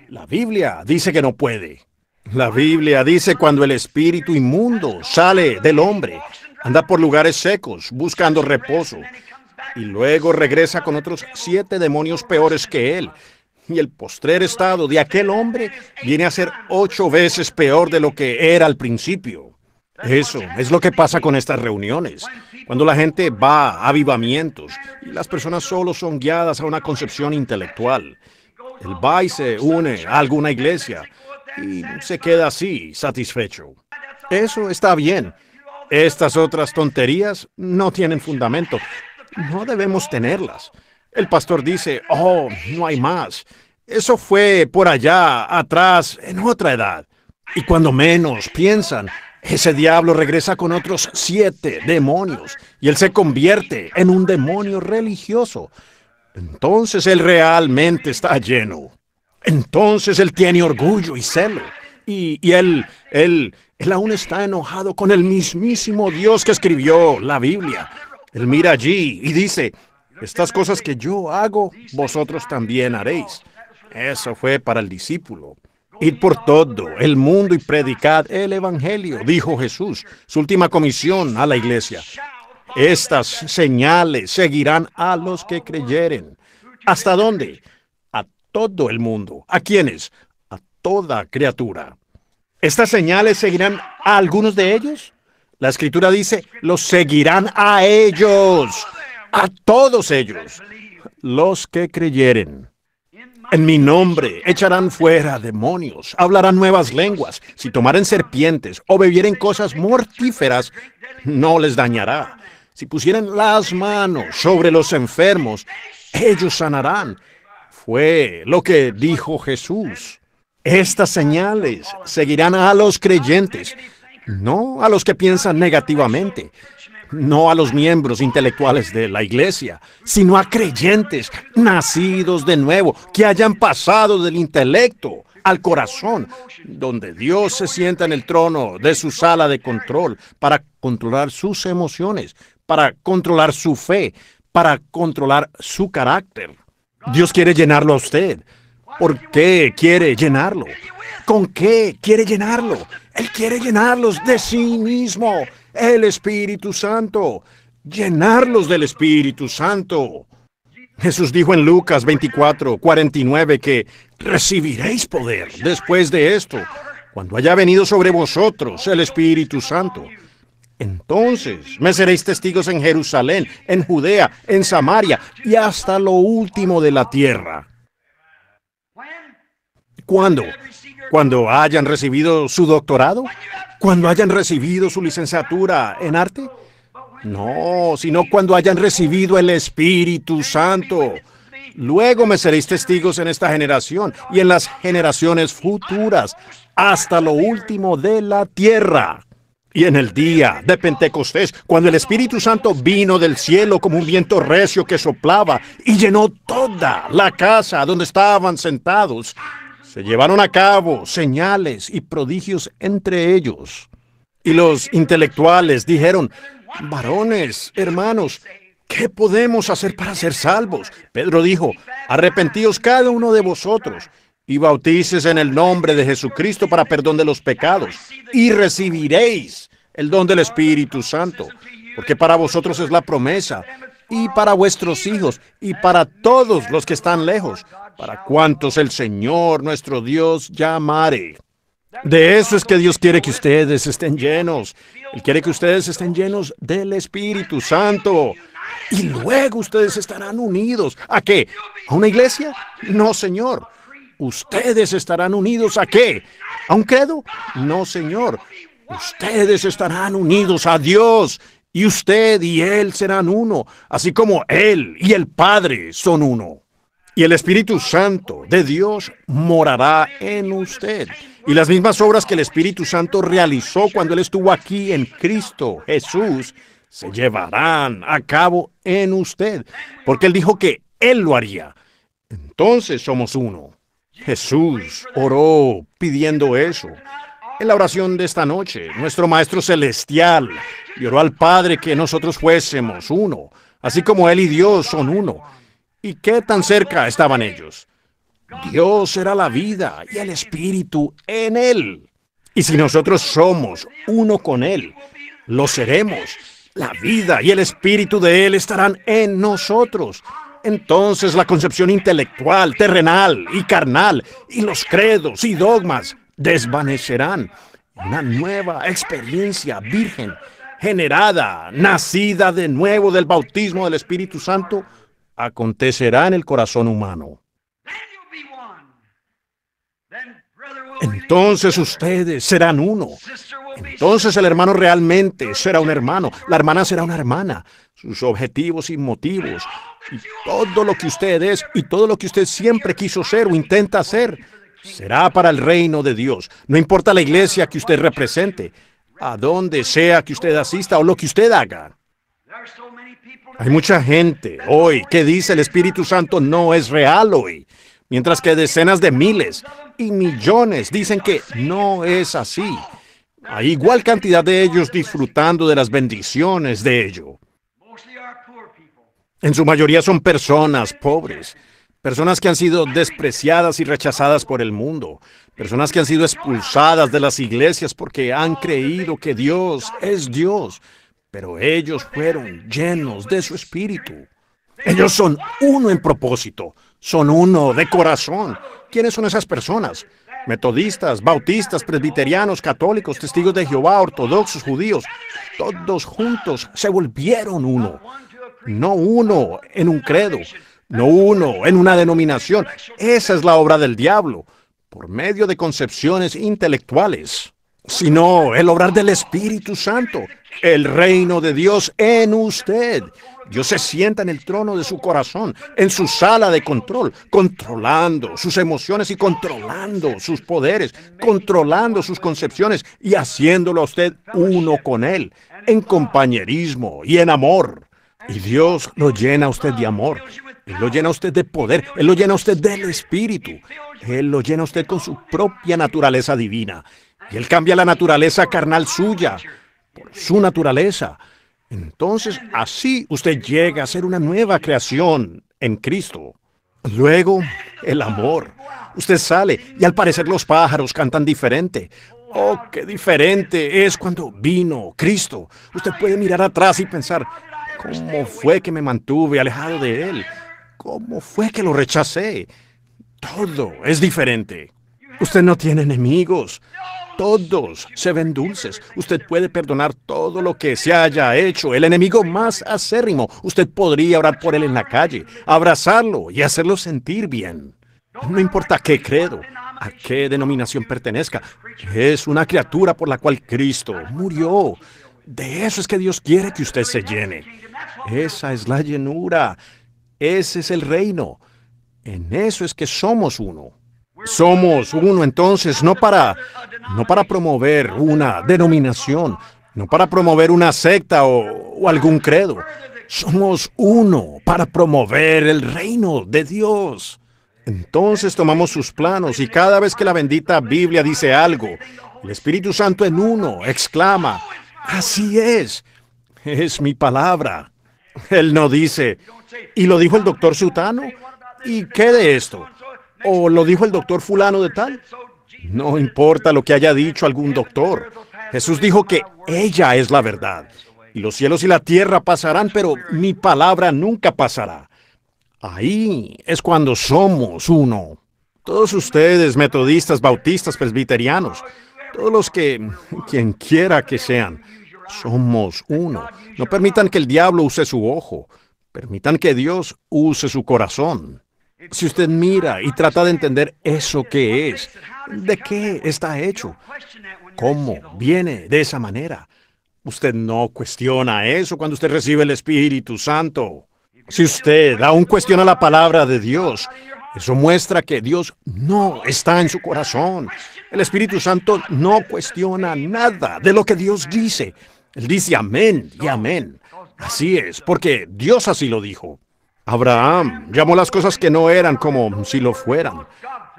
A: La Biblia dice que no puede. La Biblia dice cuando el espíritu inmundo sale del hombre, anda por lugares secos buscando reposo y luego regresa con otros siete demonios peores que él. Y el postrer estado de aquel hombre viene a ser ocho veces peor de lo que era al principio. Eso es lo que pasa con estas reuniones. Cuando la gente va a avivamientos y las personas solo son guiadas a una concepción intelectual. el va se une a alguna iglesia y se queda así, satisfecho. Eso está bien. Estas otras tonterías no tienen fundamento. No debemos tenerlas. El pastor dice, oh, no hay más. Eso fue por allá, atrás, en otra edad. Y cuando menos piensan, ese diablo regresa con otros siete demonios y él se convierte en un demonio religioso. Entonces él realmente está lleno. Entonces él tiene orgullo y celo. Y, él, él, él aún está enojado con el mismísimo Dios que escribió la Biblia. Él mira allí y dice, estas cosas que yo hago, vosotros también haréis. Eso fue para el discípulo. Id por todo el mundo y predicad el Evangelio, dijo Jesús, su última comisión a la iglesia. Estas señales seguirán a los que creyeren. ¿Hasta dónde? todo el mundo. ¿A quiénes? A toda criatura. Estas señales seguirán a algunos de ellos. La escritura dice, los seguirán a ellos, a todos ellos, los que creyeren. En mi nombre echarán fuera demonios, hablarán nuevas lenguas, si tomaren serpientes o bebieren cosas mortíferas, no les dañará. Si pusieran las manos sobre los enfermos, ellos sanarán fue lo que dijo Jesús. Estas señales seguirán a los creyentes, no a los que piensan negativamente, no a los miembros intelectuales de la iglesia, sino a creyentes nacidos de nuevo, que hayan pasado del intelecto al corazón, donde Dios se sienta en el trono de su sala de control para controlar sus emociones, para controlar su fe, para controlar su carácter. Dios quiere llenarlo a usted. ¿Por qué quiere llenarlo? ¿Con qué quiere llenarlo? Él quiere llenarlos de sí mismo, el Espíritu Santo. Llenarlos del Espíritu Santo. Jesús dijo en Lucas 24, 49 que recibiréis poder después de esto, cuando haya venido sobre vosotros el Espíritu Santo. Entonces me seréis testigos en Jerusalén, en Judea, en Samaria y hasta lo último de la tierra. ¿Cuándo? ¿Cuando hayan recibido su doctorado? ¿Cuando hayan recibido su licenciatura en arte? No, sino cuando hayan recibido el Espíritu Santo. Luego me seréis testigos en esta generación y en las generaciones futuras, hasta lo último de la tierra. Y en el día de Pentecostés, cuando el Espíritu Santo vino del cielo como un viento recio que soplaba y llenó toda la casa donde estaban sentados, se llevaron a cabo señales y prodigios entre ellos. Y los intelectuales dijeron, varones, hermanos, ¿Qué podemos hacer para ser salvos? Pedro dijo, arrepentíos cada uno de vosotros y bautices en el nombre de Jesucristo para perdón de los pecados y recibiréis el don del Espíritu Santo, porque para vosotros es la promesa, y para vuestros hijos, y para todos los que están lejos, para cuantos el Señor nuestro Dios llamare. De eso es que Dios quiere que ustedes estén llenos. Él quiere que ustedes estén llenos del Espíritu Santo. Y luego ustedes estarán unidos. ¿A qué? ¿A una iglesia? No, Señor. Ustedes estarán unidos a qué? ¿A un credo? No, Señor ustedes estarán unidos a Dios y usted y Él serán uno, así como Él y el Padre son uno. Y el Espíritu Santo de Dios morará en usted. Y las mismas obras que el Espíritu Santo realizó cuando Él estuvo aquí en Cristo Jesús se llevarán a cabo en usted, porque Él dijo que Él lo haría. Entonces somos uno. Jesús oró pidiendo eso. En la oración de esta noche, nuestro Maestro Celestial lloró al Padre que nosotros fuésemos uno, así como Él y Dios son uno. ¿Y qué tan cerca estaban ellos? Dios era la vida y el Espíritu en Él. Y si nosotros somos uno con Él, lo seremos. La vida y el Espíritu de Él estarán en nosotros. Entonces la concepción intelectual, terrenal y carnal, y los credos y dogmas desvanecerán. Una nueva experiencia virgen, generada, nacida de nuevo del bautismo del Espíritu Santo, acontecerá en el corazón humano. Entonces ustedes serán uno. Entonces el hermano realmente será un hermano, la hermana será una hermana. Sus objetivos y motivos, y todo lo que usted es y todo lo que usted siempre quiso ser o intenta ser, será para el reino de Dios. No importa la iglesia que usted represente, a donde sea que usted asista o lo que usted haga. Hay mucha gente hoy que dice el Espíritu Santo no es real hoy, mientras que decenas de miles y millones dicen que no es así. Hay igual cantidad de ellos disfrutando de las bendiciones de ello. En su mayoría son personas pobres Personas que han sido despreciadas y rechazadas por el mundo. Personas que han sido expulsadas de las iglesias porque han creído que Dios es Dios. Pero ellos fueron llenos de su espíritu. Ellos son uno en propósito. Son uno de corazón. ¿Quiénes son esas personas? Metodistas, bautistas, presbiterianos, católicos, testigos de Jehová, ortodoxos, judíos. Todos juntos se volvieron uno. No uno en un credo, no uno, en una denominación. Esa es la obra del diablo, por medio de concepciones intelectuales, sino el obrar del Espíritu Santo, el reino de Dios en usted. Dios se sienta en el trono de su corazón, en su sala de control, controlando sus emociones y controlando sus poderes, controlando sus concepciones y haciéndolo a usted uno con Él, en compañerismo y en amor. Y Dios lo llena a usted de amor él lo llena usted de poder, Él lo llena usted del Espíritu, Él lo llena a usted con su propia naturaleza divina. Y Él cambia la naturaleza carnal suya por su naturaleza. Entonces así usted llega a ser una nueva creación en Cristo. Luego, el amor. Usted sale y al parecer los pájaros cantan diferente. Oh, qué diferente es cuando vino Cristo. Usted puede mirar atrás y pensar, ¿cómo fue que me mantuve alejado de Él? ¿Cómo fue que lo rechacé? Todo es diferente. Usted no tiene enemigos. Todos se ven dulces. Usted puede perdonar todo lo que se haya hecho. El enemigo más acérrimo. Usted podría orar por él en la calle, abrazarlo y hacerlo sentir bien. No importa qué credo, a qué denominación pertenezca. Es una criatura por la cual Cristo murió. De eso es que Dios quiere que usted se llene. Esa es la llenura. Ese es el reino. En eso es que somos uno. Somos uno entonces, no para, no para promover una denominación, no para promover una secta o, o algún credo. Somos uno para promover el reino de Dios. Entonces tomamos sus planos y cada vez que la bendita Biblia dice algo, el Espíritu Santo en uno exclama, así es, es mi palabra. Él no dice, y lo dijo el doctor Sutano, ¿y qué de esto? ¿O lo dijo el doctor fulano de tal? No importa lo que haya dicho algún doctor. Jesús dijo que ella es la verdad. Y los cielos y la tierra pasarán, pero mi palabra nunca pasará. Ahí es cuando somos uno. Todos ustedes, metodistas, bautistas, presbiterianos, todos los que, quien quiera que sean, somos uno. No permitan que el diablo use su ojo. Permitan que Dios use su corazón. Si usted mira y trata de entender eso que es, de qué está hecho, cómo viene de esa manera, usted no cuestiona eso cuando usted recibe el Espíritu Santo. Si usted aún cuestiona la palabra de Dios, eso muestra que Dios no está en su corazón. El Espíritu Santo no cuestiona nada de lo que Dios dice. Él dice amén y amén. Así es, porque Dios así lo dijo. Abraham llamó las cosas que no eran como si lo fueran,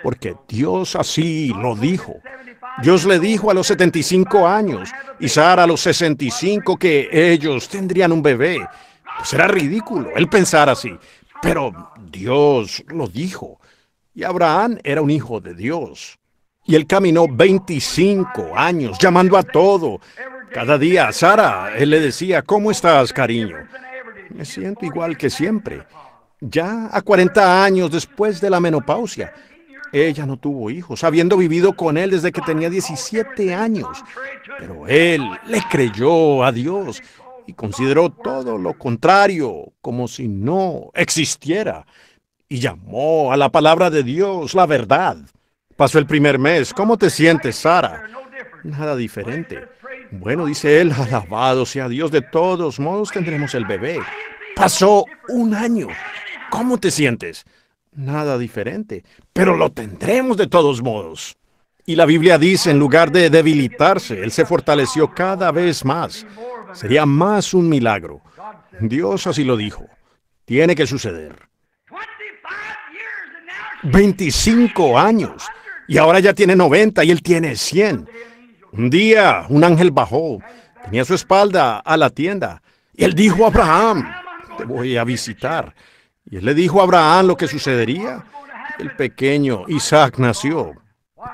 A: porque Dios así lo dijo. Dios le dijo a los 75 años y Sara a los 65 que ellos tendrían un bebé. Pues era ridículo él pensar así, pero Dios lo dijo. Y Abraham era un hijo de Dios. Y él caminó 25 años llamando a todo, cada día, Sara, él le decía, ¿cómo estás, cariño? Me siento igual que siempre. Ya a 40 años después de la menopausia, ella no tuvo hijos, habiendo vivido con él desde que tenía 17 años. Pero él le creyó a Dios y consideró todo lo contrario, como si no existiera, y llamó a la palabra de Dios la verdad. Pasó el primer mes. ¿Cómo te sientes, Sara? Nada diferente. Bueno, dice él, alabado sea Dios, de todos modos tendremos el bebé. Pasó un año. ¿Cómo te sientes? Nada diferente, pero lo tendremos de todos modos. Y la Biblia dice, en lugar de debilitarse, Él se fortaleció cada vez más. Sería más un milagro. Dios así lo dijo. Tiene que suceder. 25 años. Y ahora ya tiene 90 y él tiene 100. Un día un ángel bajó, tenía su espalda a la tienda, y él dijo a Abraham, te voy a visitar. Y él le dijo a Abraham lo que sucedería. El pequeño Isaac nació.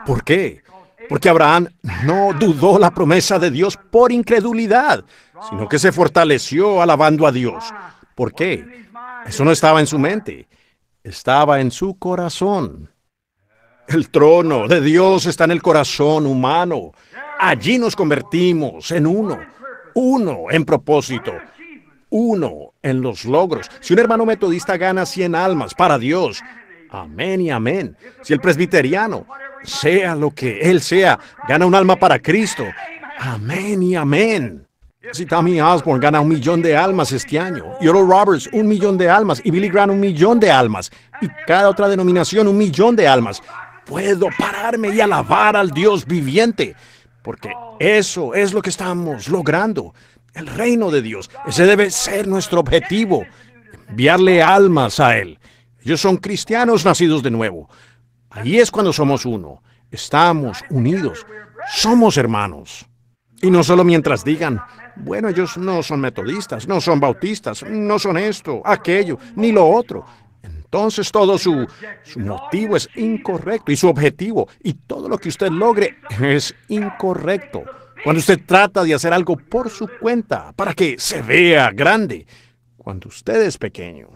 A: ¿Por qué? Porque Abraham no dudó la promesa de Dios por incredulidad, sino que se fortaleció alabando a Dios. ¿Por qué? Eso no estaba en su mente, estaba en su corazón. El trono de Dios está en el corazón humano. Allí nos convertimos en uno, uno en propósito, uno en los logros. Si un hermano metodista gana 100 almas para Dios, amén y amén. Si el presbiteriano, sea lo que él sea, gana un alma para Cristo, amén y amén. Si Tommy Osborne gana un millón de almas este año, y Oro Roberts un millón de almas, y Billy Graham un millón de almas, y cada otra denominación un millón de almas, puedo pararme y alabar al Dios viviente porque eso es lo que estamos logrando. El reino de Dios, ese debe ser nuestro objetivo, enviarle almas a Él. Ellos son cristianos nacidos de nuevo. Ahí es cuando somos uno. Estamos unidos. Somos hermanos. Y no solo mientras digan, bueno, ellos no son metodistas, no son bautistas, no son esto, aquello, ni lo otro entonces todo su, motivo es incorrecto y su objetivo y todo lo que usted logre es incorrecto. Cuando usted trata de hacer algo por su cuenta para que se vea grande, cuando usted es pequeño,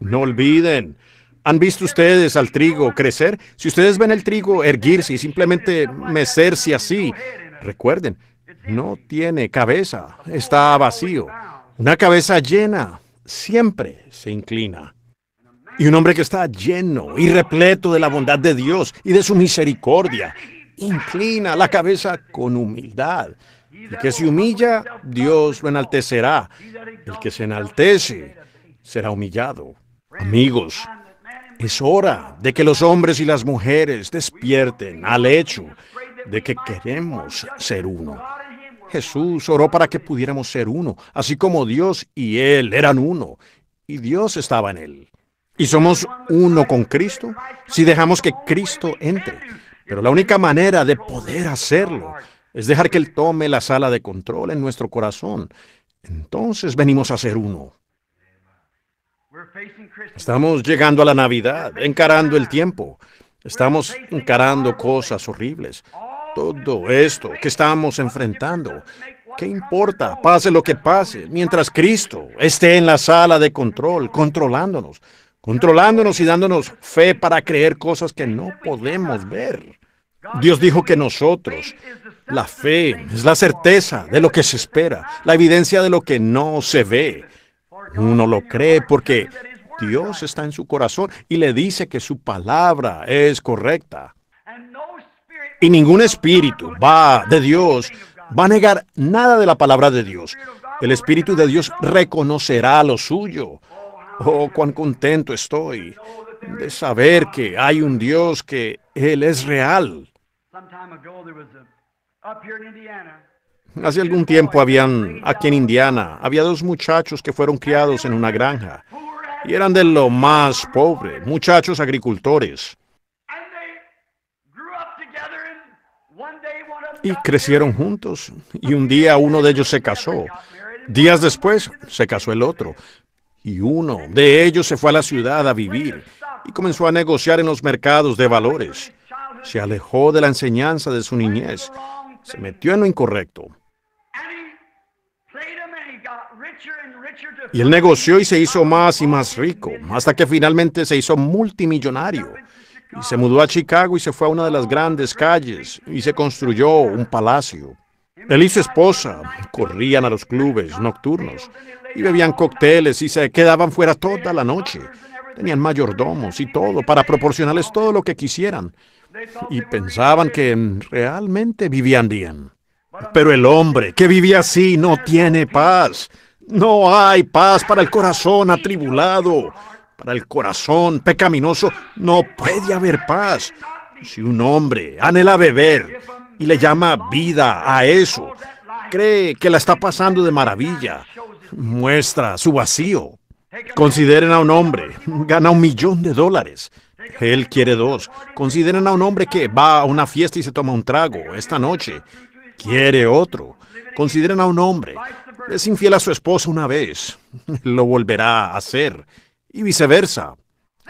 A: no olviden, ¿Han visto ustedes al trigo crecer? Si ustedes ven el trigo erguirse y simplemente mecerse así, recuerden, no tiene cabeza, está vacío. Una cabeza llena siempre se inclina y un hombre que está lleno y repleto de la bondad de Dios y de su misericordia. Inclina la cabeza con humildad. El que se humilla, Dios lo enaltecerá. El que se enaltece, será humillado. Amigos, es hora de que los hombres y las mujeres despierten al hecho de que queremos ser uno. Jesús oró para que pudiéramos ser uno, así como Dios y Él eran uno, y Dios estaba en Él y somos uno con Cristo si dejamos que Cristo entre. Pero la única manera de poder hacerlo es dejar que Él tome la sala de control en nuestro corazón. Entonces venimos a ser uno. Estamos llegando a la Navidad, encarando el tiempo. Estamos encarando cosas horribles. Todo esto que estamos enfrentando. ¿Qué importa? Pase lo que pase, mientras Cristo esté en la sala de control, controlándonos controlándonos y dándonos fe para creer cosas que no podemos ver. Dios dijo que nosotros, la fe es la certeza de lo que se espera, la evidencia de lo que no se ve. Uno lo cree porque Dios está en su corazón y le dice que su palabra es correcta. Y ningún espíritu va de Dios va a negar nada de la palabra de Dios. El espíritu de Dios reconocerá lo suyo. Oh, cuán contento estoy de saber que hay un Dios, que Él es real. Hace algún tiempo habían, aquí en Indiana, había dos muchachos que fueron criados en una granja y eran de lo más pobre, muchachos agricultores. Y crecieron juntos y un día uno de ellos se casó. Días después se casó el otro y uno de ellos se fue a la ciudad a vivir y comenzó a negociar en los mercados de valores. Se alejó de la enseñanza de su niñez, se metió en lo incorrecto. Y él negoció y se hizo más y más rico, hasta que finalmente se hizo multimillonario. Y se mudó a Chicago y se fue a una de las grandes calles y se construyó un palacio. Él y su esposa corrían a los clubes nocturnos y bebían cócteles y se quedaban fuera toda la noche. Tenían mayordomos y todo para proporcionarles todo lo que quisieran. Y pensaban que realmente vivían bien. Pero el hombre que vive así no tiene paz. No hay paz para el corazón atribulado. Para el corazón pecaminoso no puede haber paz. Si un hombre anhela beber y le llama vida a eso, cree que la está pasando de maravilla, muestra su vacío. Consideren a un hombre, gana un millón de dólares. Él quiere dos. Consideren a un hombre que va a una fiesta y se toma un trago esta noche. Quiere otro. Consideren a un hombre. Es infiel a su esposa una vez. Lo volverá a hacer. Y viceversa.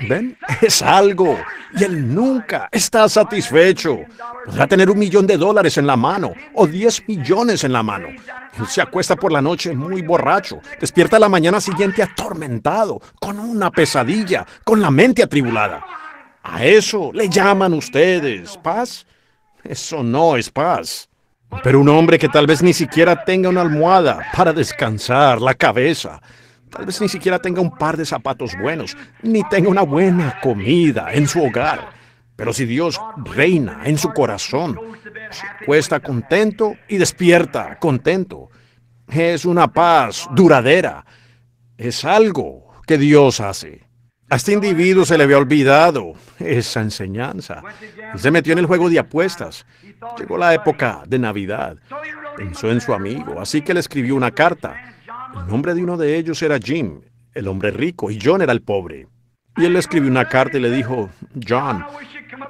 A: ¿Ven? Es algo. Y él nunca está satisfecho. Podrá tener un millón de dólares en la mano o diez millones en la mano. Él se acuesta por la noche muy borracho. Despierta la mañana siguiente atormentado, con una pesadilla, con la mente atribulada. ¿A eso le llaman ustedes paz? Eso no es paz. Pero un hombre que tal vez ni siquiera tenga una almohada para descansar la cabeza Tal vez ni siquiera tenga un par de zapatos buenos, ni tenga una buena comida en su hogar. Pero si Dios reina en su corazón, cuesta contento y despierta contento. Es una paz duradera. Es algo que Dios hace. A este individuo se le había olvidado esa enseñanza. se metió en el juego de apuestas. Llegó la época de Navidad. Pensó en su amigo, así que le escribió una carta. El nombre de uno de ellos era Jim, el hombre rico, y John era el pobre. Y él le escribió una carta y le dijo, John,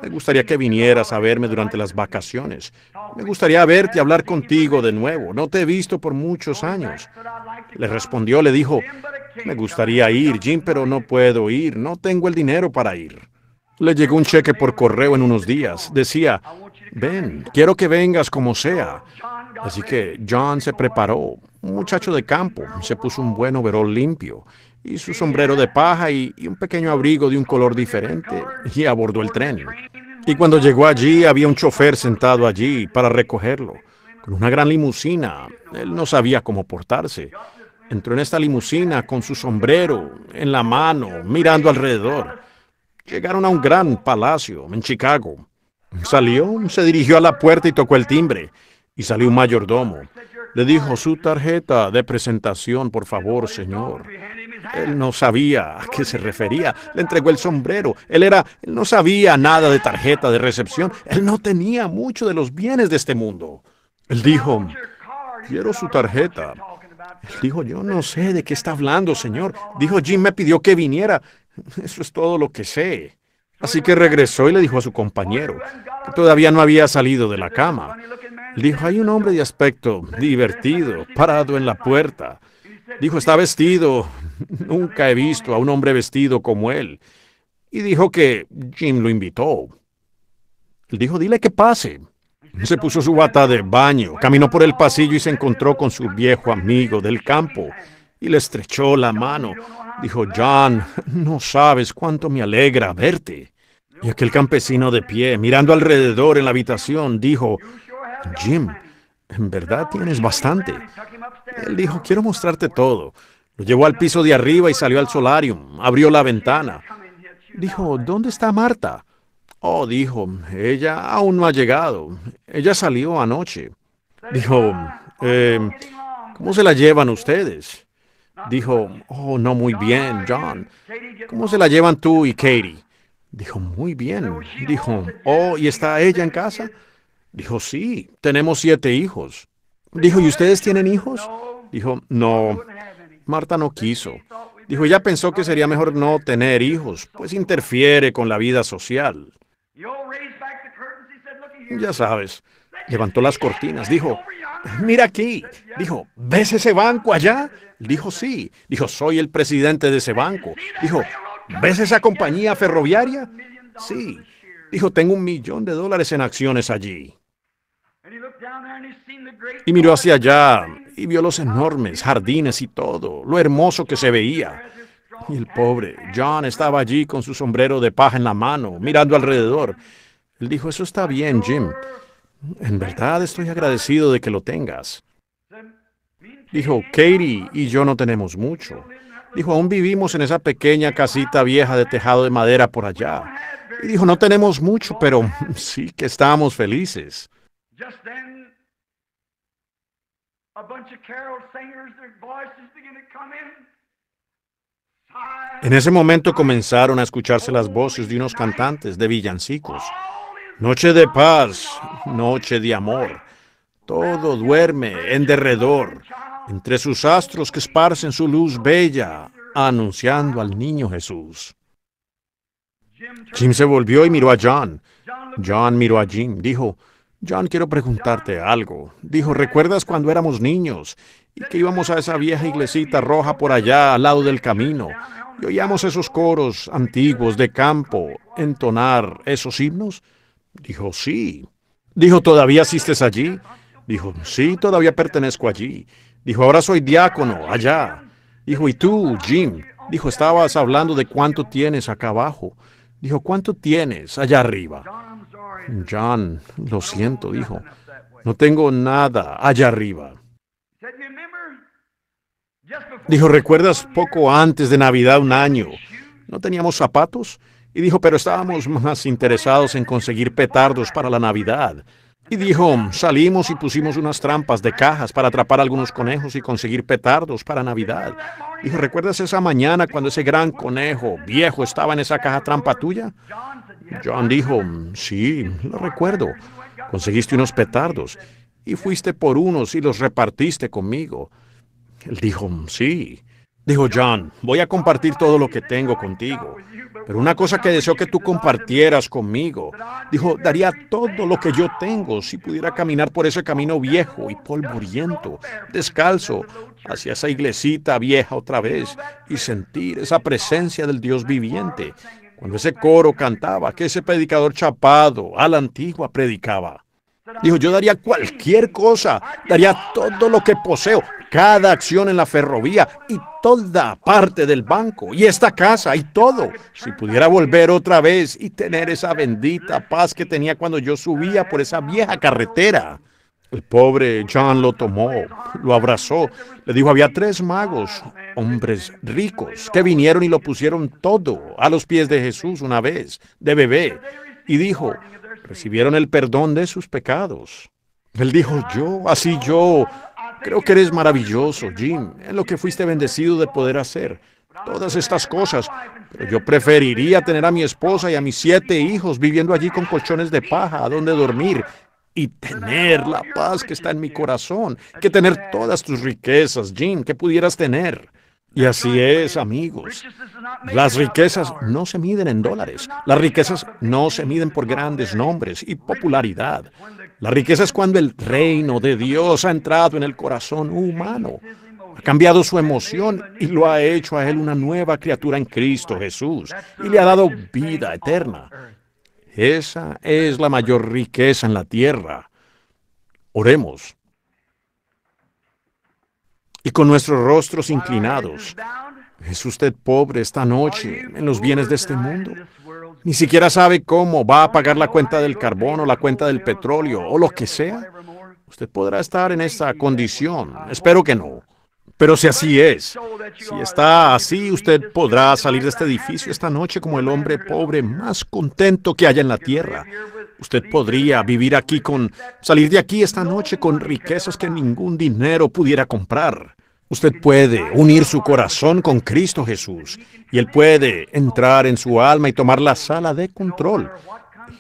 A: me gustaría que vinieras a verme durante las vacaciones. Me gustaría verte y hablar contigo de nuevo. No te he visto por muchos años. Le respondió, le dijo, me gustaría ir, Jim, pero no puedo ir. No tengo el dinero para ir. Le llegó un cheque por correo en unos días. Decía, ven, quiero que vengas como sea. Así que John se preparó, un muchacho de campo. Se puso un buen overol limpio y su sombrero de paja y, y, un pequeño abrigo de un color diferente y abordó el tren. Y cuando llegó allí había un chofer sentado allí para recogerlo, con una gran limusina. Él no sabía cómo portarse. Entró en esta limusina con su sombrero en la mano, mirando alrededor. Llegaron a un gran palacio en Chicago. Salió, se dirigió a la puerta y tocó el timbre. Y salió un mayordomo. Le dijo su tarjeta de presentación, por favor, señor. Él no sabía a qué se refería. Le entregó el sombrero. Él era, él no sabía nada de tarjeta de recepción. Él no tenía mucho de los bienes de este mundo. Él dijo, quiero su tarjeta. Él dijo, yo no sé de qué está hablando, señor. Dijo, Jim me pidió que viniera. Eso es todo lo que sé. Así que regresó y le dijo a su compañero, que todavía no había salido de la cama. Dijo, hay un hombre de aspecto divertido, parado en la puerta. Dijo, está vestido. Nunca he visto a un hombre vestido como él. Y dijo que Jim lo invitó. Le dijo, dile que pase. Se puso su bata de baño, caminó por el pasillo y se encontró con su viejo amigo del campo y le estrechó la mano. Dijo, John, no sabes cuánto me alegra verte. Y aquel campesino de pie, mirando alrededor en la habitación, dijo, Jim, en verdad tienes bastante. Él dijo, quiero mostrarte todo. Lo llevó al piso de arriba y salió al solarium. Abrió la ventana. Dijo, ¿dónde está Marta? Oh, dijo, ella aún no ha llegado. Ella salió anoche. Dijo, eh, ¿cómo se la llevan ustedes? Dijo, oh, no muy bien, John. ¿Cómo se la llevan tú y Katie? Dijo, muy bien. Dijo, oh, ¿y está ella en casa? Dijo, sí, tenemos siete hijos. Dijo, ¿y ustedes tienen hijos? Dijo, no, Marta no quiso. Dijo, ella pensó que sería mejor no tener hijos, pues interfiere con la vida social. Ya sabes, levantó las cortinas, dijo, mira aquí. Dijo, ¿ves ese banco allá? Dijo, sí. Dijo, soy el presidente de ese banco. Dijo, ¿ves esa compañía ferroviaria? Sí. Dijo, tengo un millón de dólares en acciones allí. Y miró hacia allá y vio los enormes jardines y todo, lo hermoso que se veía. Y el pobre John estaba allí con su sombrero de paja en la mano, mirando alrededor. Él dijo, eso está bien, Jim. En verdad estoy agradecido de que lo tengas. Dijo, Katie y yo no tenemos mucho. Dijo, aún vivimos en esa pequeña casita vieja de tejado de madera por allá. Y dijo, no tenemos mucho, pero <laughs> sí que estábamos felices. En ese momento comenzaron a escucharse las voces de unos cantantes de villancicos. Noche de paz, noche de amor. Todo duerme en derredor, entre sus astros que esparcen su luz bella, anunciando al niño Jesús. Jim se volvió y miró a John. John miró a Jim. Dijo, John, quiero preguntarte algo. Dijo, ¿recuerdas cuando éramos niños y que íbamos a esa vieja iglesita roja por allá al lado del camino y oíamos esos coros antiguos de campo entonar esos himnos? Dijo, sí. Dijo, ¿todavía asistes allí? Dijo, sí, todavía pertenezco allí. Dijo, ahora soy diácono, allá. Dijo, ¿y tú, Jim? Dijo, estabas hablando de cuánto tienes acá abajo. Dijo, ¿cuánto tienes allá arriba? John, lo siento, dijo, no tengo nada allá arriba. Dijo, ¿recuerdas poco antes de Navidad un año? ¿No teníamos zapatos? Y dijo, pero estábamos más interesados en conseguir petardos para la Navidad. Y dijo, salimos y pusimos unas trampas de cajas para atrapar algunos conejos y conseguir petardos para Navidad. Dijo, ¿recuerdas esa mañana cuando ese gran conejo viejo estaba en esa caja trampa tuya? John dijo, sí, lo recuerdo. Conseguiste unos petardos y fuiste por unos y los repartiste conmigo. Él dijo, sí. Dijo John, voy a compartir todo lo que tengo contigo, pero una cosa que deseo que tú compartieras conmigo. Dijo, daría todo lo que yo tengo si pudiera caminar por ese camino viejo y polvoriento, descalzo, hacia esa iglesita vieja otra vez y sentir esa presencia del Dios viviente. Cuando ese coro cantaba, que ese predicador chapado a la antigua predicaba. Dijo, yo daría cualquier cosa, daría todo lo que poseo, cada acción en la ferrovía y toda parte del banco y esta casa y todo. Si pudiera volver otra vez y tener esa bendita paz que tenía cuando yo subía por esa vieja carretera. El pobre John lo tomó, lo abrazó, le dijo, había tres magos, hombres ricos, que vinieron y lo pusieron todo a los pies de Jesús una vez, de bebé, y dijo, recibieron el perdón de sus pecados. Él dijo, yo, así yo, Creo que eres maravilloso, Jim, en lo que fuiste bendecido de poder hacer. Todas estas cosas. Pero yo preferiría tener a mi esposa y a mis siete hijos viviendo allí con colchones de paja, a donde dormir, y tener la paz que está en mi corazón, que tener todas tus riquezas, Jim, que pudieras tener. Y así es, amigos. Las riquezas no se miden en dólares. Las riquezas no se miden por grandes nombres y popularidad. La riqueza es cuando el reino de Dios ha entrado en el corazón humano, ha cambiado su emoción y lo ha hecho a él una nueva criatura en Cristo Jesús y le ha dado vida eterna. Esa es la mayor riqueza en la tierra. Oremos. Y con nuestros rostros inclinados, es usted pobre esta noche en los bienes de este mundo ni siquiera sabe cómo va a pagar la cuenta del carbón o la cuenta del petróleo o lo que sea, usted podrá estar en esa condición. Espero que no. Pero si así es, si está así, usted podrá salir de este edificio esta noche como el hombre pobre más contento que haya en la tierra. Usted podría vivir aquí con, salir de aquí esta noche con riquezas que ningún dinero pudiera comprar. Usted puede unir su corazón con Cristo Jesús y Él puede entrar en su alma y tomar la sala de control.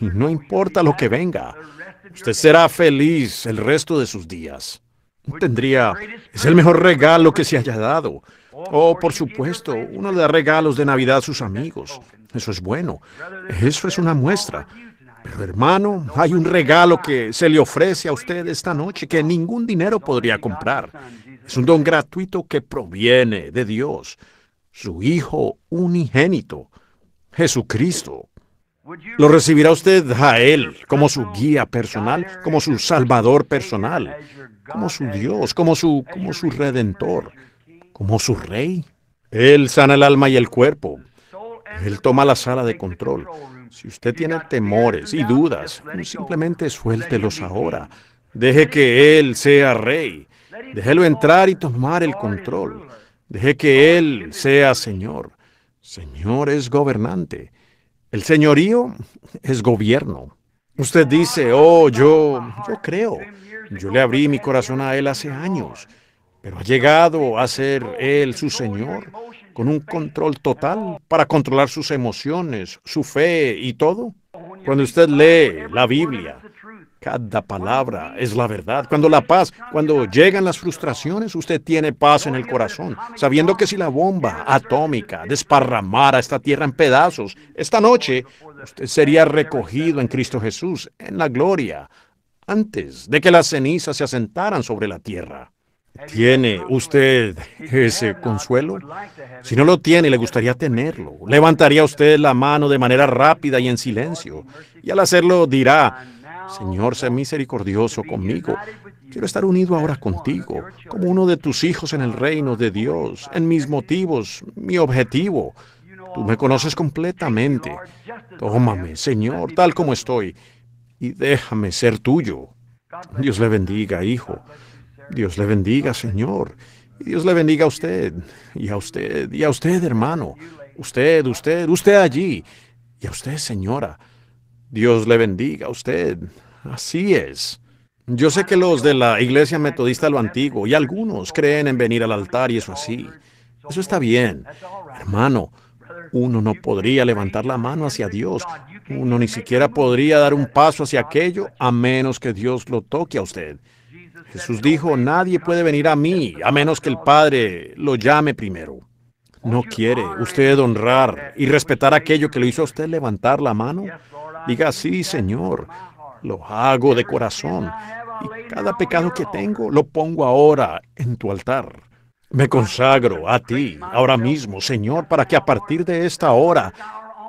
A: no importa lo que venga, usted será feliz el resto de sus días. Tendría, es el mejor regalo que se haya dado. Oh, por supuesto, uno le da regalos de Navidad a sus amigos. Eso es bueno. Eso es una muestra. Pero hermano, hay un regalo que se le ofrece a usted esta noche que ningún dinero podría comprar. Es un don gratuito que proviene de Dios, su Hijo unigénito, Jesucristo. Lo recibirá usted a Él como su guía personal, como su Salvador personal, como su Dios, como su, como su Redentor, como su Rey. Él sana el alma y el cuerpo. Él toma la sala de control. Si usted tiene temores y dudas, simplemente suéltelos ahora. Deje que Él sea Rey. Déjelo entrar y tomar el control. Deje que Él sea Señor. Señor es gobernante. El señorío es gobierno. Usted dice, oh, yo, yo creo. Yo le abrí mi corazón a Él hace años, pero ha llegado a ser Él su Señor, con un control total para controlar sus emociones, su fe y todo. Cuando usted lee la Biblia, cada palabra es la verdad. Cuando la paz, cuando llegan las frustraciones, usted tiene paz en el corazón, sabiendo que si la bomba atómica desparramara esta tierra en pedazos, esta noche usted sería recogido en Cristo Jesús, en la gloria, antes de que las cenizas se asentaran sobre la tierra. ¿Tiene usted ese consuelo? Si no lo tiene, le gustaría tenerlo. Levantaría usted la mano de manera rápida y en silencio. Y al hacerlo dirá, Señor, sé misericordioso conmigo. Quiero estar unido ahora contigo, como uno de tus hijos en el reino de Dios, en mis motivos, mi objetivo. Tú me conoces completamente. Tómame, Señor, tal como estoy, y déjame ser tuyo. Dios le bendiga, hijo. Dios le bendiga, Señor. Dios le bendiga a usted, y a usted, y a usted, hermano. Usted, usted, usted allí. Y a usted, señora. Dios le bendiga a usted. Así es. Yo sé que los de la iglesia metodista lo antiguo y algunos creen en venir al altar y eso así. Eso está bien. Hermano, uno no podría levantar la mano hacia Dios. Uno ni siquiera podría dar un paso hacia aquello a menos que Dios lo toque a usted. Jesús dijo, nadie puede venir a mí a menos que el Padre lo llame primero. No quiere usted honrar y respetar aquello que le hizo a usted levantar la mano. Diga, sí, Señor, lo hago de corazón. Y cada pecado que tengo lo pongo ahora en tu altar. Me consagro a ti ahora mismo, Señor, para que a partir de esta hora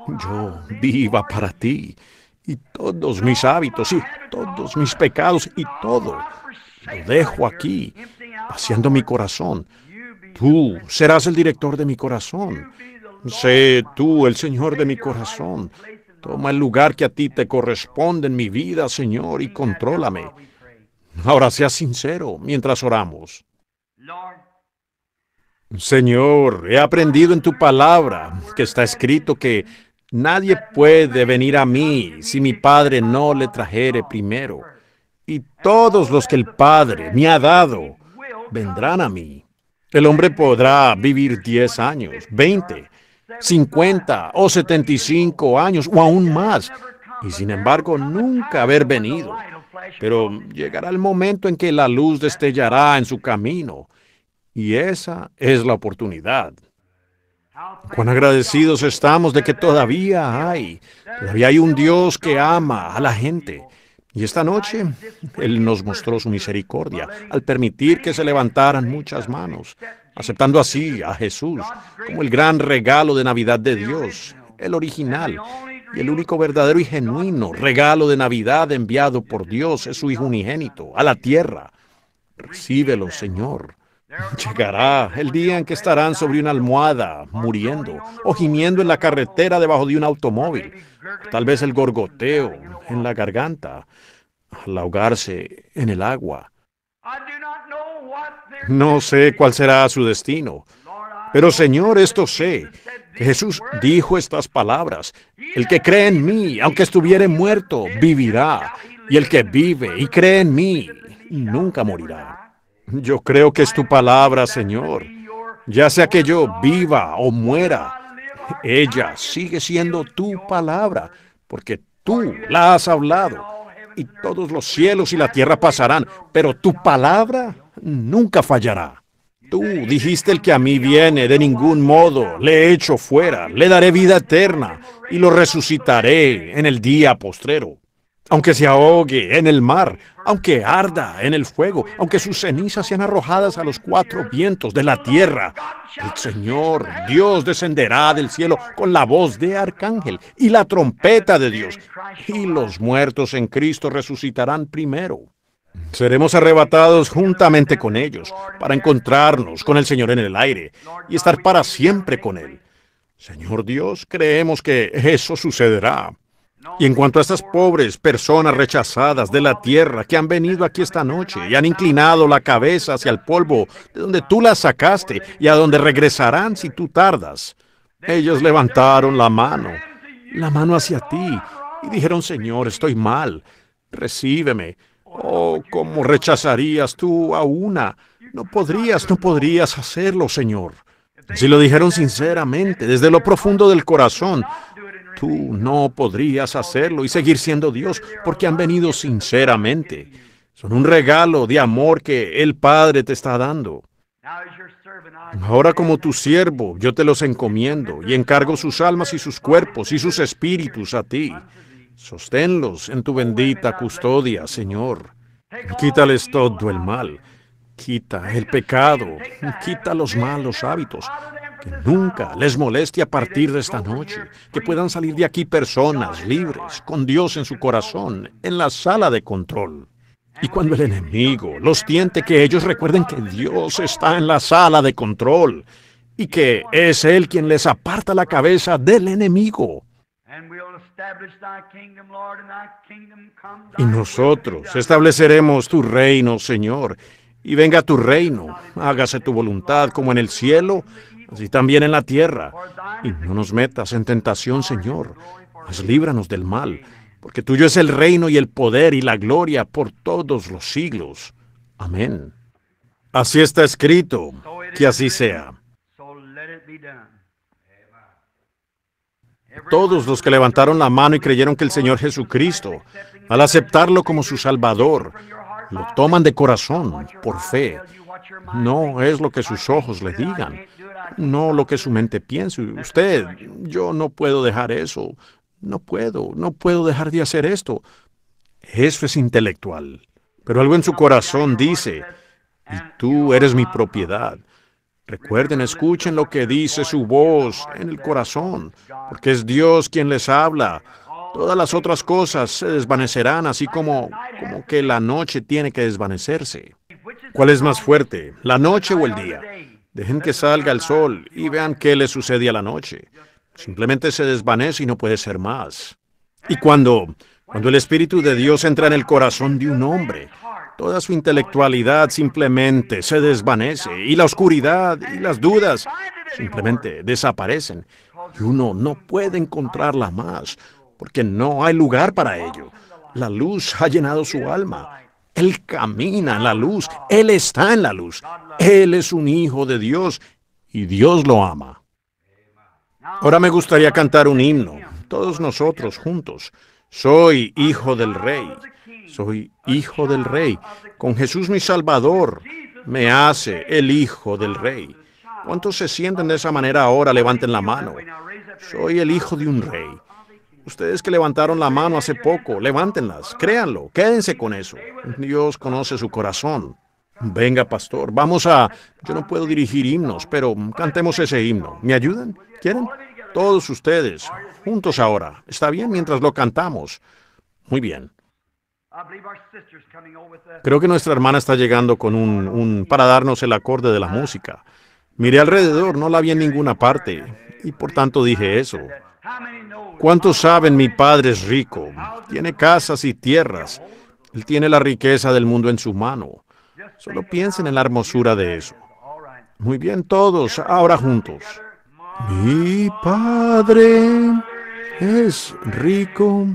A: yo viva para ti. Y todos mis hábitos y todos mis pecados y todo lo dejo aquí, haciendo mi corazón. Tú serás el director de mi corazón. Sé tú el Señor de mi corazón. Toma el lugar que a ti te corresponde en mi vida, Señor, y contrólame. Ahora sea sincero mientras oramos. Señor, he aprendido en tu palabra que está escrito que nadie puede venir a mí si mi Padre no le trajere primero. Y todos los que el Padre me ha dado vendrán a mí. El hombre podrá vivir diez años, 20, 50 o 75 años o aún más, y sin embargo nunca haber venido. Pero llegará el momento en que la luz destellará en su camino, y esa es la oportunidad. Cuán agradecidos estamos de que todavía hay, todavía hay un Dios que ama a la gente. Y esta noche Él nos mostró su misericordia al permitir que se levantaran muchas manos, aceptando así a Jesús como el gran regalo de Navidad de Dios, el original y el único verdadero y genuino regalo de Navidad enviado por Dios es su Hijo unigénito a la tierra. Recíbelo, Señor. Llegará el día en que estarán sobre una almohada, muriendo o gimiendo en la carretera debajo de un automóvil, tal vez el gorgoteo en la garganta, al ahogarse en el agua. No sé cuál será su destino. Pero Señor, esto sé. Jesús dijo estas palabras. El que cree en mí, aunque estuviere muerto, vivirá. Y el que vive y cree en mí, nunca morirá. Yo creo que es tu palabra, Señor. Ya sea que yo viva o muera, ella sigue siendo tu palabra, porque tú la has hablado. Y todos los cielos y la tierra pasarán, pero tu palabra nunca fallará. Tú dijiste el que a mí viene, de ningún modo le echo fuera, le daré vida eterna y lo resucitaré en el día postrero. Aunque se ahogue en el mar, aunque arda en el fuego, aunque sus cenizas sean arrojadas a los cuatro vientos de la tierra, el Señor Dios descenderá del cielo con la voz de arcángel y la trompeta de Dios, y los muertos en Cristo resucitarán primero. Seremos arrebatados juntamente con ellos para encontrarnos con el Señor en el aire y estar para siempre con Él. Señor Dios, creemos que eso sucederá. Y en cuanto a estas pobres personas rechazadas de la tierra que han venido aquí esta noche y han inclinado la cabeza hacia el polvo de donde tú las sacaste y a donde regresarán si tú tardas, ellos levantaron la mano, la mano hacia ti, y dijeron, Señor, estoy mal, recíbeme. Oh, ¿cómo rechazarías tú a una? No podrías, no podrías hacerlo, Señor. Si lo dijeron sinceramente, desde lo profundo del corazón, tú no podrías hacerlo y seguir siendo Dios porque han venido sinceramente. Son un regalo de amor que el Padre te está dando. Ahora como tu siervo, yo te los encomiendo y encargo sus almas y sus cuerpos y sus espíritus a ti. Sosténlos en tu bendita custodia, Señor. Quítales todo el mal. Quita el pecado. Quita los malos hábitos. Que nunca les moleste a partir de esta noche. Que puedan salir de aquí personas libres, con Dios en su corazón, en la sala de control. Y cuando el enemigo los tiente, que ellos recuerden que Dios está en la sala de control y que es Él quien les aparta la cabeza del enemigo. Y nosotros estableceremos tu reino, Señor, y venga tu reino, hágase tu voluntad como en el cielo, así también en la tierra. Y no nos metas en tentación, Señor, mas líbranos del mal, porque tuyo es el reino y el poder y la gloria por todos los siglos. Amén. Así está escrito, que así sea. todos los que levantaron la mano y creyeron que el Señor Jesucristo, al aceptarlo como su Salvador, lo toman de corazón, por fe. No es lo que sus ojos le digan, no lo que su mente piense. Usted, yo no puedo dejar eso, no puedo, no puedo dejar de hacer esto. Eso es intelectual. Pero algo en su corazón dice, y tú eres mi propiedad. Recuerden, escuchen lo que dice su voz en el corazón, porque es Dios quien les habla. Todas las otras cosas se desvanecerán, así como, como que la noche tiene que desvanecerse. ¿Cuál es más fuerte, la noche o el día? Dejen que salga el sol y vean qué le sucede a la noche. Simplemente se desvanece y no puede ser más. Y cuando, cuando el Espíritu de Dios entra en el corazón de un hombre, Toda su intelectualidad simplemente se desvanece y la oscuridad y las dudas simplemente desaparecen y uno no puede encontrarla más porque no hay lugar para ello. La luz ha llenado su alma. Él camina en la luz. Él está en la luz. Él es un hijo de Dios y Dios lo ama. Ahora me gustaría cantar un himno, todos nosotros juntos. Soy hijo del rey soy hijo del rey. Con Jesús mi Salvador me hace el hijo del rey. ¿Cuántos se sienten de esa manera ahora? Levanten la mano. Soy el hijo de un rey. Ustedes que levantaron la mano hace poco, levántenlas, créanlo, quédense con eso. Dios conoce su corazón. Venga, pastor, vamos a... Yo no puedo dirigir himnos, pero cantemos ese himno. ¿Me ayudan? ¿Quieren? Todos ustedes, juntos ahora. ¿Está bien mientras lo cantamos? Muy bien. Creo que nuestra hermana está llegando con un, para darnos el acorde de la música. Miré alrededor, no la vi en ninguna parte, y por tanto dije eso. ¿Cuántos saben mi padre es rico? Tiene casas y tierras. Él tiene la riqueza del mundo en su mano. Solo piensen en la hermosura de eso. Muy bien, todos, ahora juntos. Mi
B: padre es rico.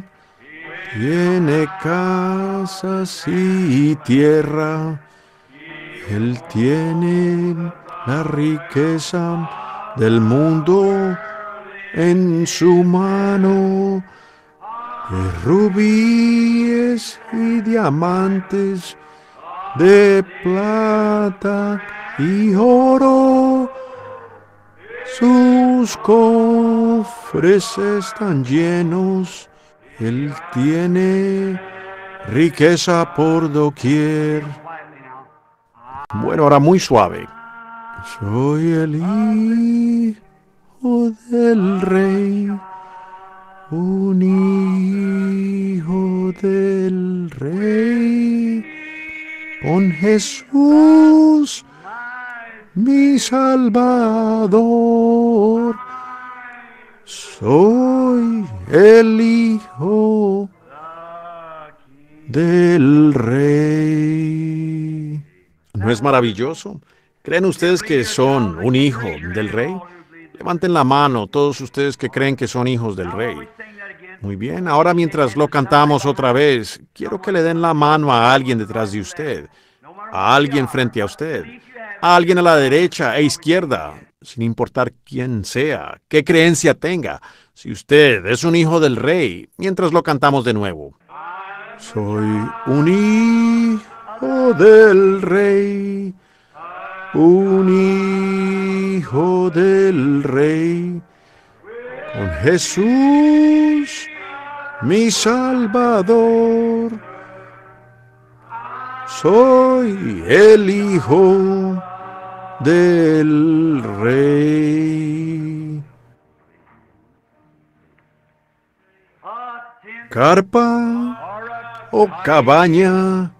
B: Tiene casas y tierra, Él tiene la riqueza del mundo en su mano. De rubíes y diamantes, de plata y oro, sus cofres están llenos él tiene riqueza por doquier. Bueno, ahora muy suave. Soy el hijo del rey, un hijo del rey. Con Jesús, mi salvador. Soy el hijo del rey. ¿No es
A: maravilloso? ¿Creen ustedes que son un hijo del rey? Levanten la mano todos ustedes que creen que son hijos del rey. Muy bien, ahora mientras lo cantamos otra vez, quiero que le den la mano a alguien detrás de usted, a alguien frente a usted, a alguien a la derecha e izquierda, sin importar quién sea, qué creencia tenga, si usted es un hijo del rey, mientras lo cantamos de nuevo.
B: Soy un hijo del rey, un hijo del rey, con Jesús, mi Salvador. Soy el hijo del rey. Carpa o cabaña,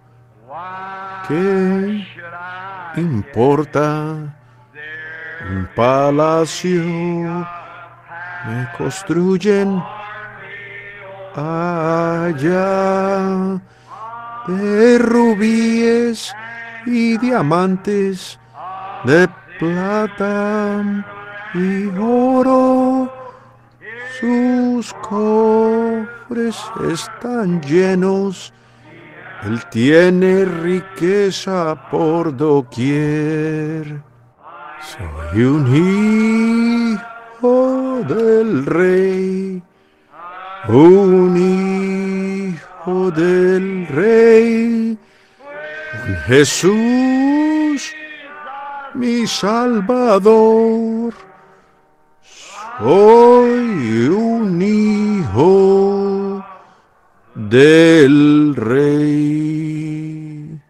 B: ¿qué importa? Un palacio me construyen allá de rubíes y diamantes de plata y oro. Sus cofres están llenos. Él tiene riqueza por doquier. Soy un hijo del rey, un hijo del rey, Jesús mi Salvador. Soy un hijo del Rey.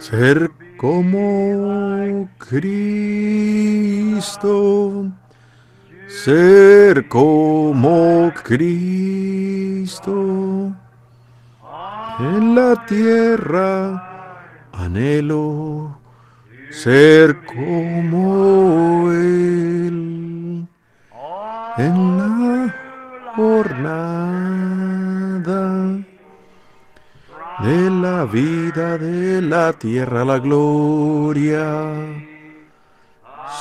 B: Ser como Cristo. Ser como Cristo. En la tierra anhelo ser como Él en la jornada de la vida de la tierra, la gloria.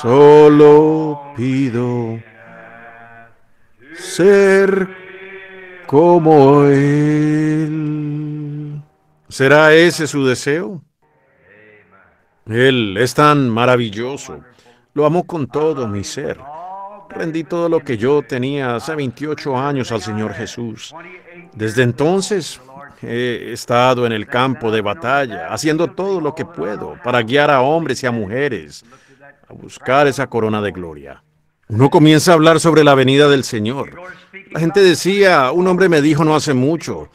B: Solo pido ser como Él. ¿Será ese su deseo? Él
A: es tan maravilloso. Lo amo con todo mi ser. Rendí todo lo que yo tenía hace 28 años al Señor Jesús. Desde entonces he estado en el campo de batalla, haciendo todo lo que puedo para guiar a hombres y a mujeres a buscar esa corona de gloria. Uno comienza a hablar sobre la venida del Señor. La gente decía, un hombre me dijo no hace mucho,